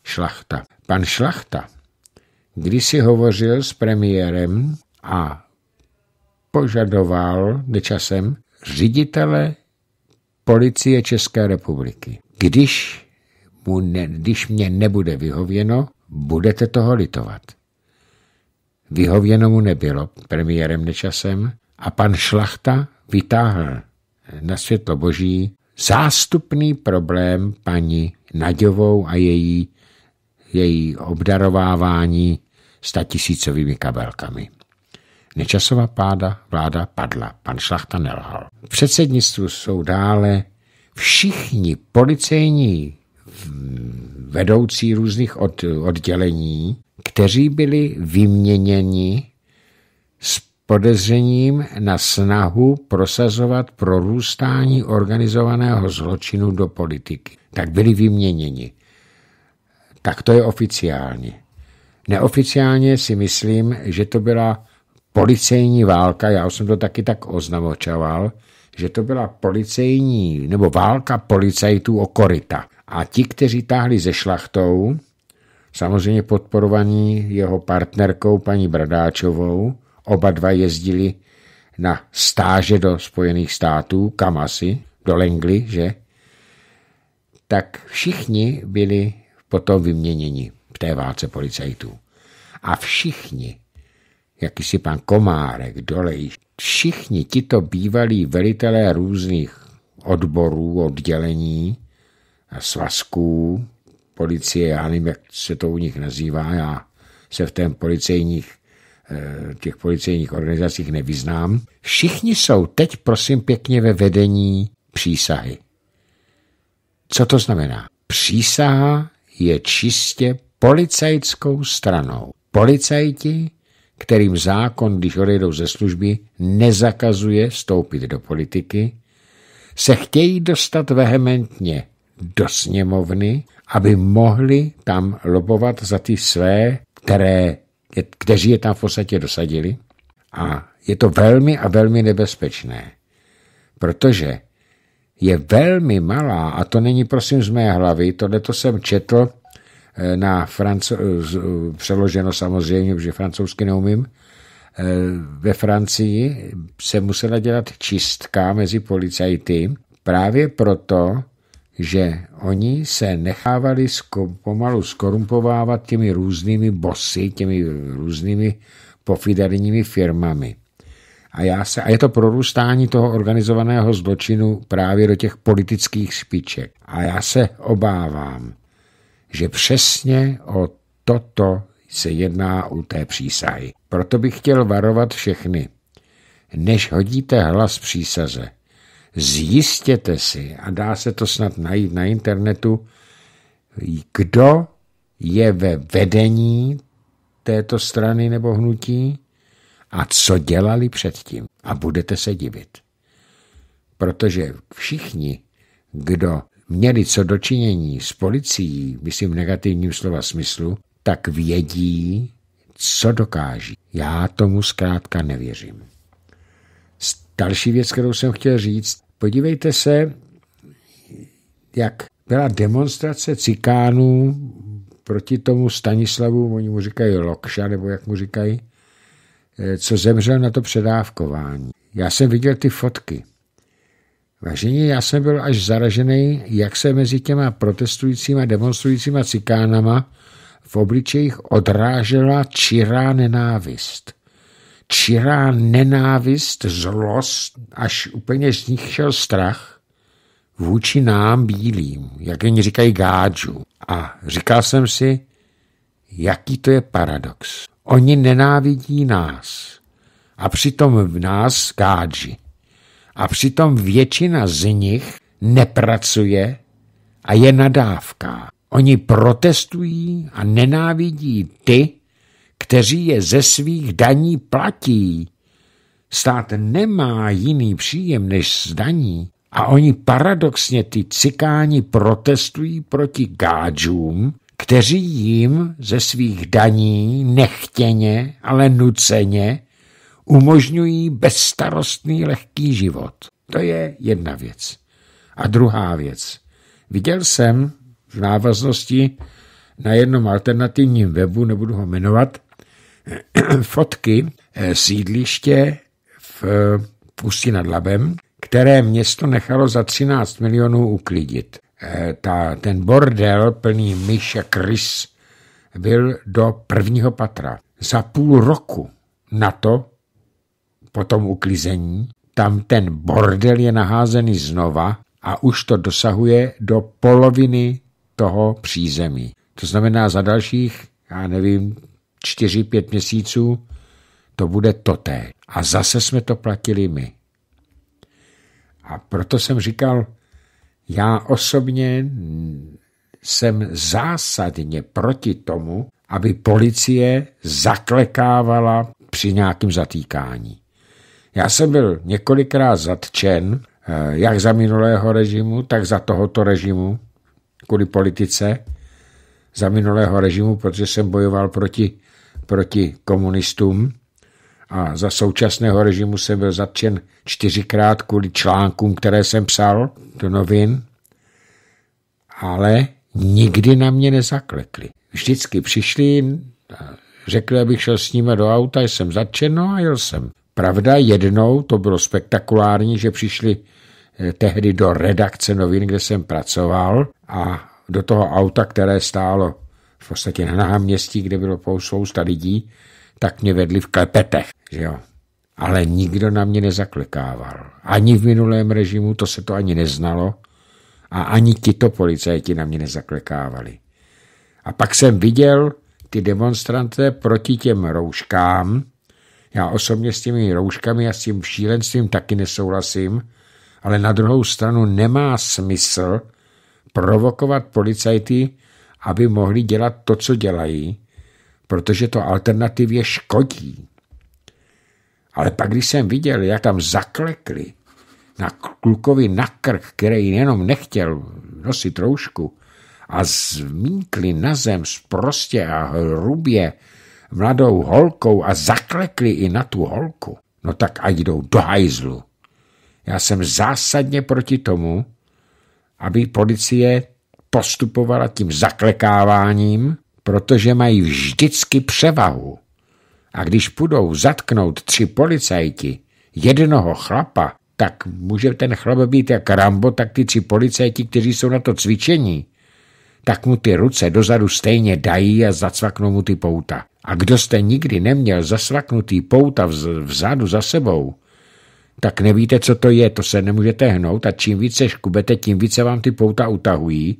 Šlachta. Pan Šlachta kdysi hovořil s premiérem a požadoval nečasem ředitele policie České republiky. Když, mu ne, když mě nebude vyhověno, budete toho litovat. Vyhověno mu nebylo premiérem nečasem a pan Šlachta vytáhl na světlo boží zástupný problém paní Naďovou a její, její obdarovávání statisícovými kabelkami. Nečasová páda vláda padla, pan Šlachta nelhal. V předsednictvu jsou dále všichni policejní vedoucí různých od, oddělení, kteří byli vyměněni podezřením na snahu prosazovat prorůstání organizovaného zločinu do politiky. Tak byli vyměněni. Tak to je oficiálně. Neoficiálně si myslím, že to byla policejní válka, já jsem to taky tak oznamočoval, že to byla policejní, nebo válka policajtů o korita. A ti, kteří táhli ze šlachtou, samozřejmě podporovaní jeho partnerkou paní Bradáčovou, Oba dva jezdili na stáže do Spojených států, kam asi, do Langley, že? Tak všichni byli potom vyměněni v té válce policajtů. A všichni, jakýsi pan Komárek, dolej, všichni tito bývalí velitelé různých odborů, oddělení a svazků, policie, já nevím, jak se to u nich nazývá, já se v té policejních Eh, těch policejních organizacích nevyznám. Všichni jsou teď, prosím pěkně, ve vedení přísahy. Co to znamená? Přísaha je čistě policajskou stranou. Policajti, kterým zákon, když odejdou ze služby, nezakazuje vstoupit do politiky, se chtějí dostat vehementně do sněmovny, aby mohli tam lobovat za ty své, které kteří je tam v podstatě dosadili. A je to velmi a velmi nebezpečné, protože je velmi malá, a to není prosím z mé hlavy, tohle to jsem četl eh, na Franco, eh, přeloženo samozřejmě, protože francouzsky neumím, eh, ve Francii se musela dělat čistka mezi policajty právě proto, že oni se nechávali pomalu skorumpovávat těmi různými bosy, těmi různými pofiderními firmami. A, já se, a je to prorůstání toho organizovaného zločinu právě do těch politických špiček. A já se obávám, že přesně o toto se jedná u té přísahy. Proto bych chtěl varovat všechny. Než hodíte hlas přísaze, zjistěte si, a dá se to snad najít na internetu, kdo je ve vedení této strany nebo hnutí a co dělali předtím. A budete se divit. Protože všichni, kdo měli co dočinění s policií, myslím v negativním slova smyslu, tak vědí, co dokáží. Já tomu zkrátka nevěřím. Další věc, kterou jsem chtěl říct, podívejte se, jak byla demonstrace cikánů proti tomu Stanislavu, oni mu říkají Lokša, nebo jak mu říkají, eh, co zemřel na to předávkování. Já jsem viděl ty fotky. Vážení, já jsem byl až zaražený, jak se mezi těma protestujícíma, demonstrujícíma cikánama v obličejích odrážela čirá nenávist čirá nenávist, zlost, až úplně z nich šel strach vůči nám bílým, jak oni říkají gádžu. A říkal jsem si, jaký to je paradox. Oni nenávidí nás a přitom v nás gádži. A přitom většina z nich nepracuje a je nadávka. Oni protestují a nenávidí ty, kteří je ze svých daní platí. Stát nemá jiný příjem než z daní a oni paradoxně ty cikáni protestují proti gádžům, kteří jim ze svých daní nechtěně, ale nuceně umožňují bezstarostný lehký život. To je jedna věc. A druhá věc. Viděl jsem v návaznosti na jednom alternativním webu, nebudu ho jmenovat, fotky eh, sídliště v eh, Pusti nad Labem, které město nechalo za 13 milionů uklidit. Eh, ta, ten bordel plný myš a krys byl do prvního patra. Za půl roku na to, po tom uklizení, tam ten bordel je naházený znova a už to dosahuje do poloviny toho přízemí. To znamená za dalších, já nevím, čtyři pět měsíců, to bude toté. A zase jsme to platili my. A proto jsem říkal, já osobně jsem zásadně proti tomu, aby policie zaklekávala při nějakém zatýkání. Já jsem byl několikrát zatčen, eh, jak za minulého režimu, tak za tohoto režimu, kvůli politice, za minulého režimu, protože jsem bojoval proti proti komunistům a za současného režimu jsem byl zatčen čtyřikrát kvůli článkům, které jsem psal do novin, ale nikdy na mě nezaklekli. Vždycky přišli, řekli, abych šel s nimi do auta, jsem zatčen, no a jel jsem. Pravda, jednou to bylo spektakulární, že přišli eh, tehdy do redakce novin, kde jsem pracoval a do toho auta, které stálo v podstatě na náměstí, kde bylo spousta lidí, tak mě vedli v klepetech, že jo. Ale nikdo na mě nezaklekával. Ani v minulém režimu, to se to ani neznalo, a ani tito policajti na mě nezaklekávali. A pak jsem viděl ty demonstranty proti těm rouškám. Já osobně s těmi rouškami a s tím šílenstvím taky nesouhlasím, ale na druhou stranu nemá smysl provokovat policajty, aby mohli dělat to, co dělají, protože to alternativě škodí. Ale pak, když jsem viděl, jak tam zaklekli na klukovi na krk, který jenom nechtěl nosit roušku, a zmínkli na zem sprostě a hrubě mladou holkou a zaklekli i na tu holku, no tak ať jdou do hajzlu. Já jsem zásadně proti tomu, aby policie postupovala tím zaklekáváním, protože mají vždycky převahu. A když půjdou zatknout tři policajti jednoho chlapa, tak může ten chlap být jak Rambo, tak ty tři policajti, kteří jsou na to cvičení, tak mu ty ruce dozadu stejně dají a zacvaknou mu ty pouta. A kdo jste nikdy neměl zasvaknutý pouta vzadu za sebou, tak nevíte, co to je, to se nemůžete hnout a čím více škubete, tím více vám ty pouta utahují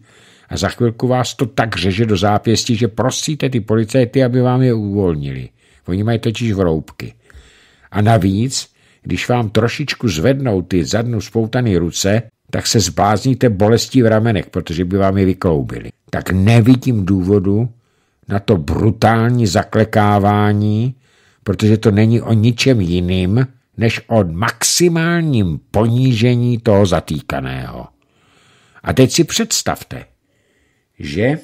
a za chvilku vás to tak řeže do zápěstí, že prosíte ty policajty, aby vám je uvolnili. Oni mají totiž vroubky. A navíc, když vám trošičku zvednou ty zadnu spoutané ruce, tak se zblázníte bolestí v ramenech, protože by vám je vykloubili. Tak nevidím důvodu na to brutální zaklekávání, protože to není o ničem jiným, než o maximálním ponížení toho zatýkaného. A teď si představte, že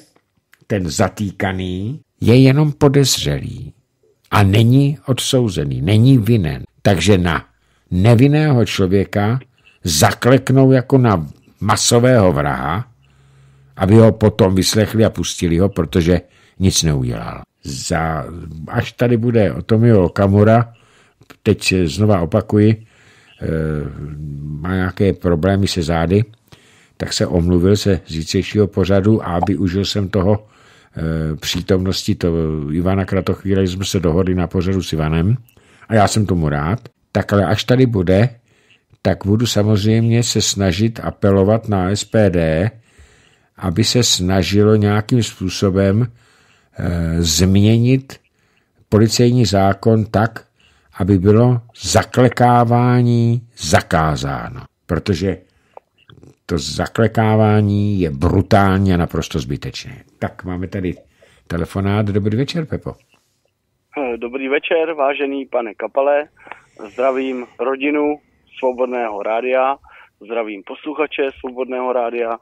ten zatýkaný je jenom podezřelý a není odsouzený, není vinen. Takže na nevinného člověka zakleknou jako na masového vraha, aby ho potom vyslechli a pustili ho, protože nic neudělal. Za, až tady bude o tom jeho kamura, teď znova opakuji, eh, má nějaké problémy se zády, tak se omluvil se zítřejšího pořadu a využil jsem toho eh, přítomnosti to Ivana Kratochvíle, jsme se dohodli na pořadu s Ivanem a já jsem tomu rád. Tak ale až tady bude, tak budu samozřejmě se snažit apelovat na SPD, aby se snažilo nějakým způsobem e, změnit policejní zákon tak, aby bylo zaklekávání zakázáno, protože to zaklekávání je brutálně a naprosto zbytečné. Tak máme tady telefonát. Dobrý večer, Pepo. Eh, dobrý večer, vážený pane Kapale. Zdravím rodinu Svobodného rádia, zdravím posluchače Svobodného rádia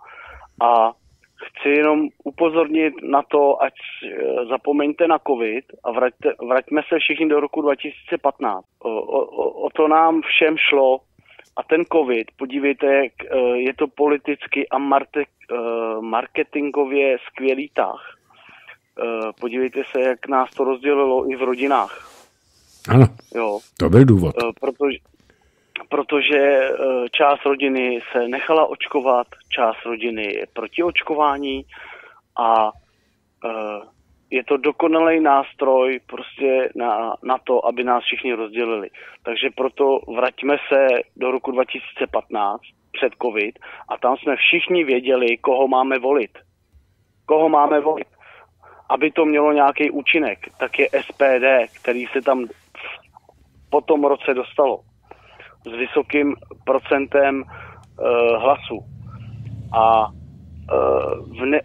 a chci jenom upozornit na to, ať eh, zapomeňte na covid a vraťte, vraťme se všichni do roku 2015. O, o, o to nám všem šlo a ten covid, podívejte, jak eh, je to politicky a eh, marketingově skvělý tah. Podívejte se, jak nás to rozdělilo i v rodinách. Ano, jo. to byl důvod. Protože, protože eh, část rodiny se nechala očkovat, část rodiny je proti očkování a eh, je to dokonalý nástroj prostě na, na to, aby nás všichni rozdělili. Takže proto vraťme se do roku 2015 před COVID a tam jsme všichni věděli, koho máme volit. Koho máme volit. Aby to mělo nějaký účinek, tak je SPD, který se tam po tom roce dostalo s vysokým procentem uh, eh, hlasů. A uh, v ne-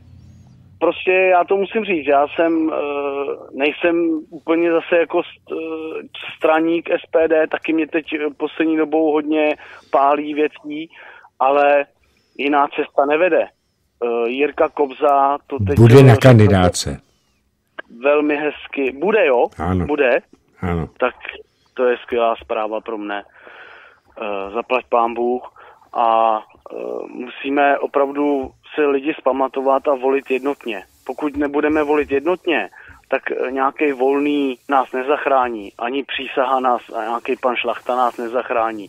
prostě já to musím říct, já jsem, eh, nejsem úplně zase jako straník SPD, taky mě teď poslední dobou hodně pálí věcí, ale jiná cesta nevede. Jirka Kobza to teď... Bude na kandidáce. Velmi hezky. Bude, jo? Ano. Bude. Ano. Tak to je skvělá zpráva pro mne. Eh, zaplať pán Bůh a eh, musíme opravdu si lidi zpamatovat a volit jednotně. Pokud nebudeme volit jednotně, tak eh, nějaký volný nás nezachrání, ani přísaha nás a nějaký pan šlachta nás nezachrání.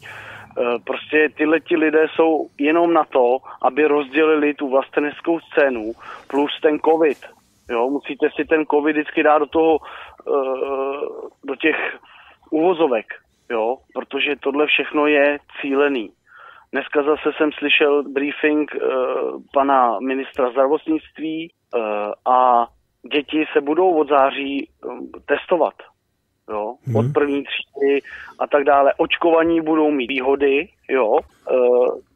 Prostě tyhle ti lidé jsou jenom na to, aby rozdělili tu vlasteneckou scénu plus ten covid. Jo, musíte si ten covid vždycky dát do toho, do těch uvozovek jo, protože tohle všechno je cílený. Dneska zase jsem slyšel briefing uh, pana ministra zdravotnictví uh, a děti se budou od září um, testovat. Jo, hmm. od první třídy a tak dále. Očkovaní budou mít výhody, jo. Uh,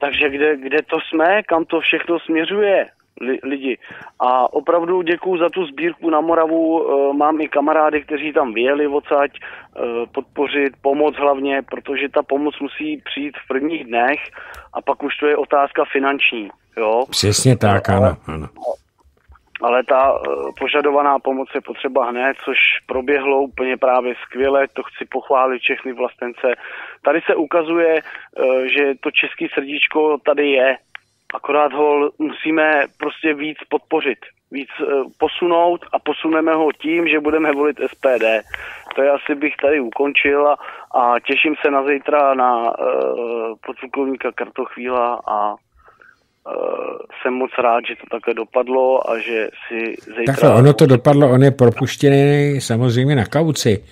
takže kde, kde to jsme, kam to všechno směřuje, li, lidi. A opravdu děkuju za tu sbírku na Moravu. E, mám i kamarády, kteří tam vyjeli odsaď e, podpořit, pomoc hlavně, protože ta pomoc musí přijít v prvních dnech a pak už to je otázka finanční. Jo? Přesně tak, ano. ano. Ale ta e, požadovaná pomoc je potřeba hned, což proběhlo úplně právě skvěle, to chci pochválit všechny vlastence. Tady se ukazuje, že to český srdíčko tady je, Akorát ho musíme prostě víc podpořit, víc eh, posunout a posuneme ho tím, že budeme volit SPD. To je asi bych tady ukončil a, a těším se na zítra na uh, eh, podplukovníka Kartochvíla a eh, jsem moc rád, že to takhle dopadlo a že si zítra... Takhle, ono to dopadlo, on je propuštěný samozřejmě na kauci,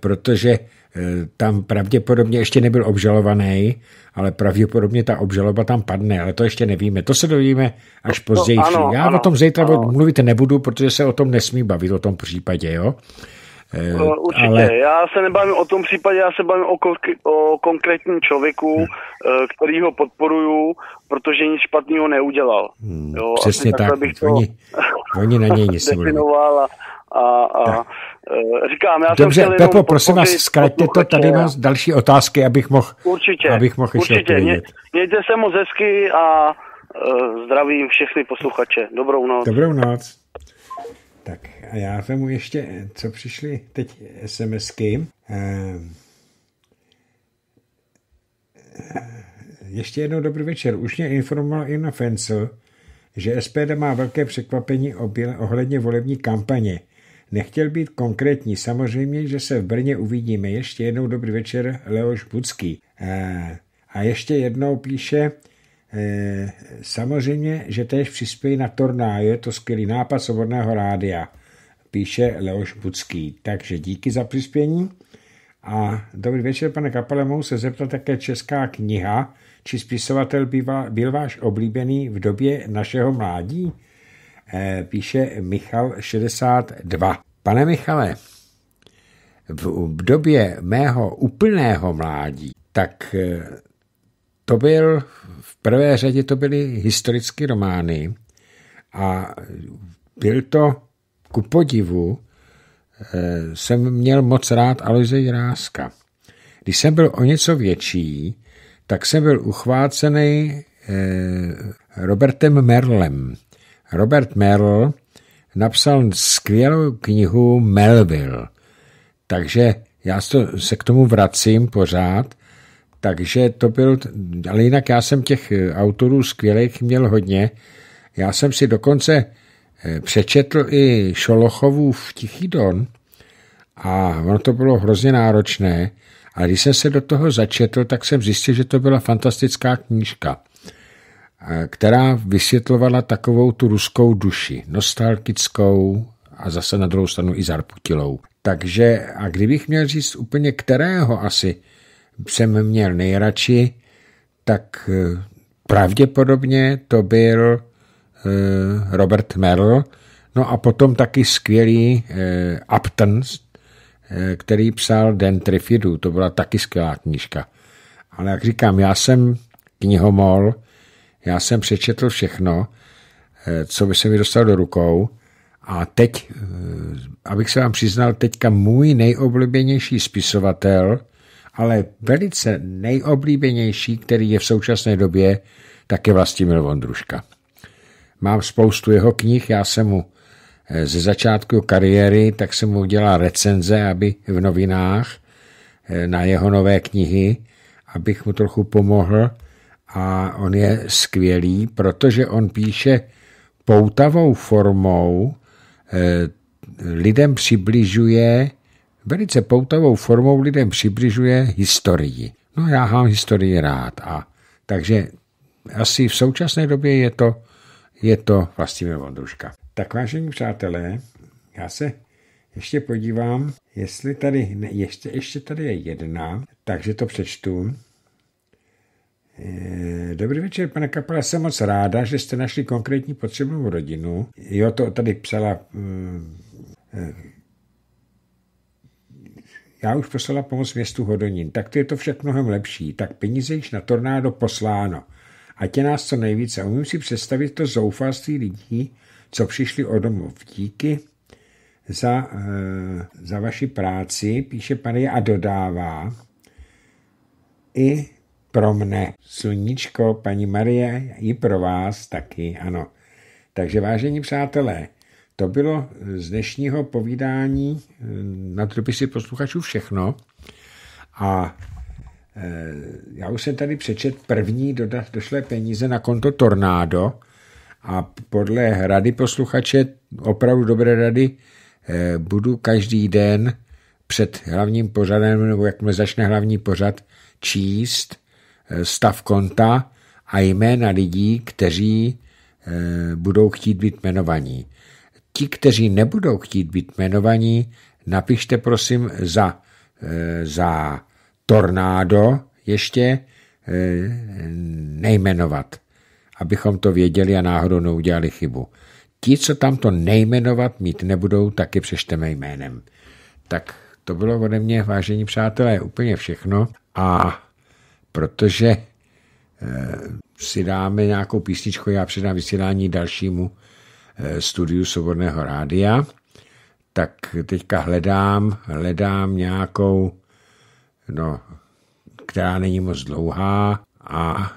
protože Eh, tam pravděpodobně ještě nebyl obžalovaný, ale pravděpodobně ta obžaloba tam padne, ale to ještě nevíme. To se dovíme až později. No, ano, Já ano, o tom zítra ano. mluvit nebudu, protože se o tom nesmí bavit, o tom případě, jo? Eh, no, určitě. Ale... Já se nebavím o tom případě, já se bavím o, kolky, o konkrétním člověku, hmm. Eh, který ho podporuju, protože nic špatného neudělal. Hmm, jo, přesně tak. tak bych to... oni, oni na něj nic a a, a e, říkám, já Dobře, jsem Pepo, prosím vás, zkraťte to, tady mám další otázky, abych mohl Určitě, abych mohl určitě. Mě, mějte se moc hezky a uh, zdravím všechny posluchače. Dobrou noc. Dobrou noc. Tak a já vemu ještě, co přišly teď SMSky. Ehm, ehm. Ještě jednou dobrý večer. Už mě informoval Ina Fencel, že SPD má velké překvapení ohledně volební kampaně. Nechtěl být konkrétní, samozřejmě, že se v Brně uvidíme. Ještě jednou dobrý večer, Leoš Budský. Eh, a ještě jednou píše, eh, samozřejmě, že též přispějí na tornáje, je to skvělý nápad svobodného rádia, píše Leoš Budský. Takže díky za přispění. A dobrý večer, pane Kapale, mohu se zeptat také česká kniha, či spisovatel byl váš oblíbený v době našeho mládí? Eh, píše Michal 62. Pane Michale, v době mého úplného mládí, tak eh, to byl, v prvé řadě to byly historické romány a byl to ku podivu, eh, jsem měl moc rád Aloise Jiráska. Když jsem byl o něco větší, tak jsem byl uchvácený Robertem Merlem. Robert Merle napsal skvělou knihu Melville. Takže já se k tomu vracím pořád. Takže to byl, ale jinak já jsem těch eh, autorů skvělých měl hodně. Já jsem si dokonce eh, přečetl i v Tichý Don a ono to bylo hrozně náročné, ale když jsem se do toho začetl, tak jsem zjistil, že to byla fantastická knížka která vysvětlovala takovou tu ruskou duši, nostalgickou a zase na druhou stranu i zarputilou. Takže a kdybych měl říct úplně kterého asi jsem měl nejradši, tak e, pravděpodobně to byl e, Robert Merle, no a potom taky skvělý e, Upton, který psal Den Trifidu, to byla taky skvělá knížka. Ale jak říkám, já jsem knihomol, já jsem přečetl všechno, eh, co by se mi dostal do rukou a teď, eh, abych se vám přiznal, teďka můj nejoblíbenější spisovatel, ale velice nejoblíbenější, který je v současné době, tak je Vlastimil Vondruška. Mám spoustu jeho knih, já jsem mu eh, ze začátku kariéry, tak jsem mu udělal recenze, aby v novinách na jeho nové knihy, abych mu trochu pomohl a on je skvělý, protože on píše poutavou formou, eh, lidem přibližuje, velice poutavou formou lidem přibližuje historii. No já mám historii rád a takže asi v současné době je to, je to Vlastimil Vondruška. Tak vážení přátelé, já se ještě podívám, jestli tady, ne, ještě, ještě tady je jedna, takže to přečtu. Eh, dobrý večer, pane Kapala, jsem moc ráda, že jste našli konkrétní potřebnou rodinu. Jo, to tady psala... Eh, eh, já už poslala pomoc městu Hodonín, tak to je to však mnohem lepší. Tak peníze již na tornádo posláno. A tě nás co nejvíce. umím si představit to zoufalství lidí, co přišli o domov. Díky za, za vaši práci, píše pane a dodává, i pro mne. Sluníčko, paní Marie, i pro vás taky, ano. Takže vážení přátelé, to bylo z dnešního povídání eh, na trupisy posluchačů všechno. A eh, já už jsem tady přečet první dodat, došlé peníze na konto Tornádo a podle rady posluchače, opravdu dobré rady, eh, budu každý den před hlavním pořadem, nebo jakmile začne hlavní pořad, číst Eh, stav konta a jména lidí, kteří eh, budou chtít být jmenovaní. Ti, kteří nebudou chtít být jmenovaní, napište prosím za, eh, za tornádo ještě nejmenovat, abychom to věděli a náhodou neudělali chybu. Ti, co tam to nejmenovat mít nebudou, taky přešteme jménem. Tak to bylo ode mě, vážení přátelé, úplně všechno a protože e, si dáme nějakou písničku, já předám vysílání dalšímu e, studiu Svobodného rádia, tak teďka hledám, hledám nějakou, no, která není moc dlouhá a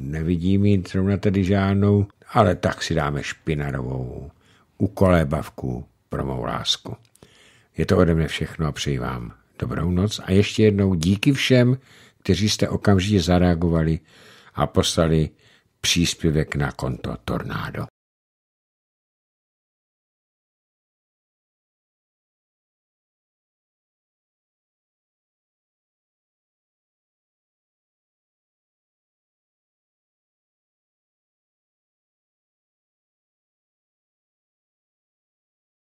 nevidím ji zrovna tedy žádnou, ale tak si dáme špinarovou ukolébavku pro mou lásku. Je to ode mne všechno a přeji vám dobrou noc a ještě jednou díky všem, kteří jste okamžitě zareagovali a poslali příspěvek na konto Tornádo.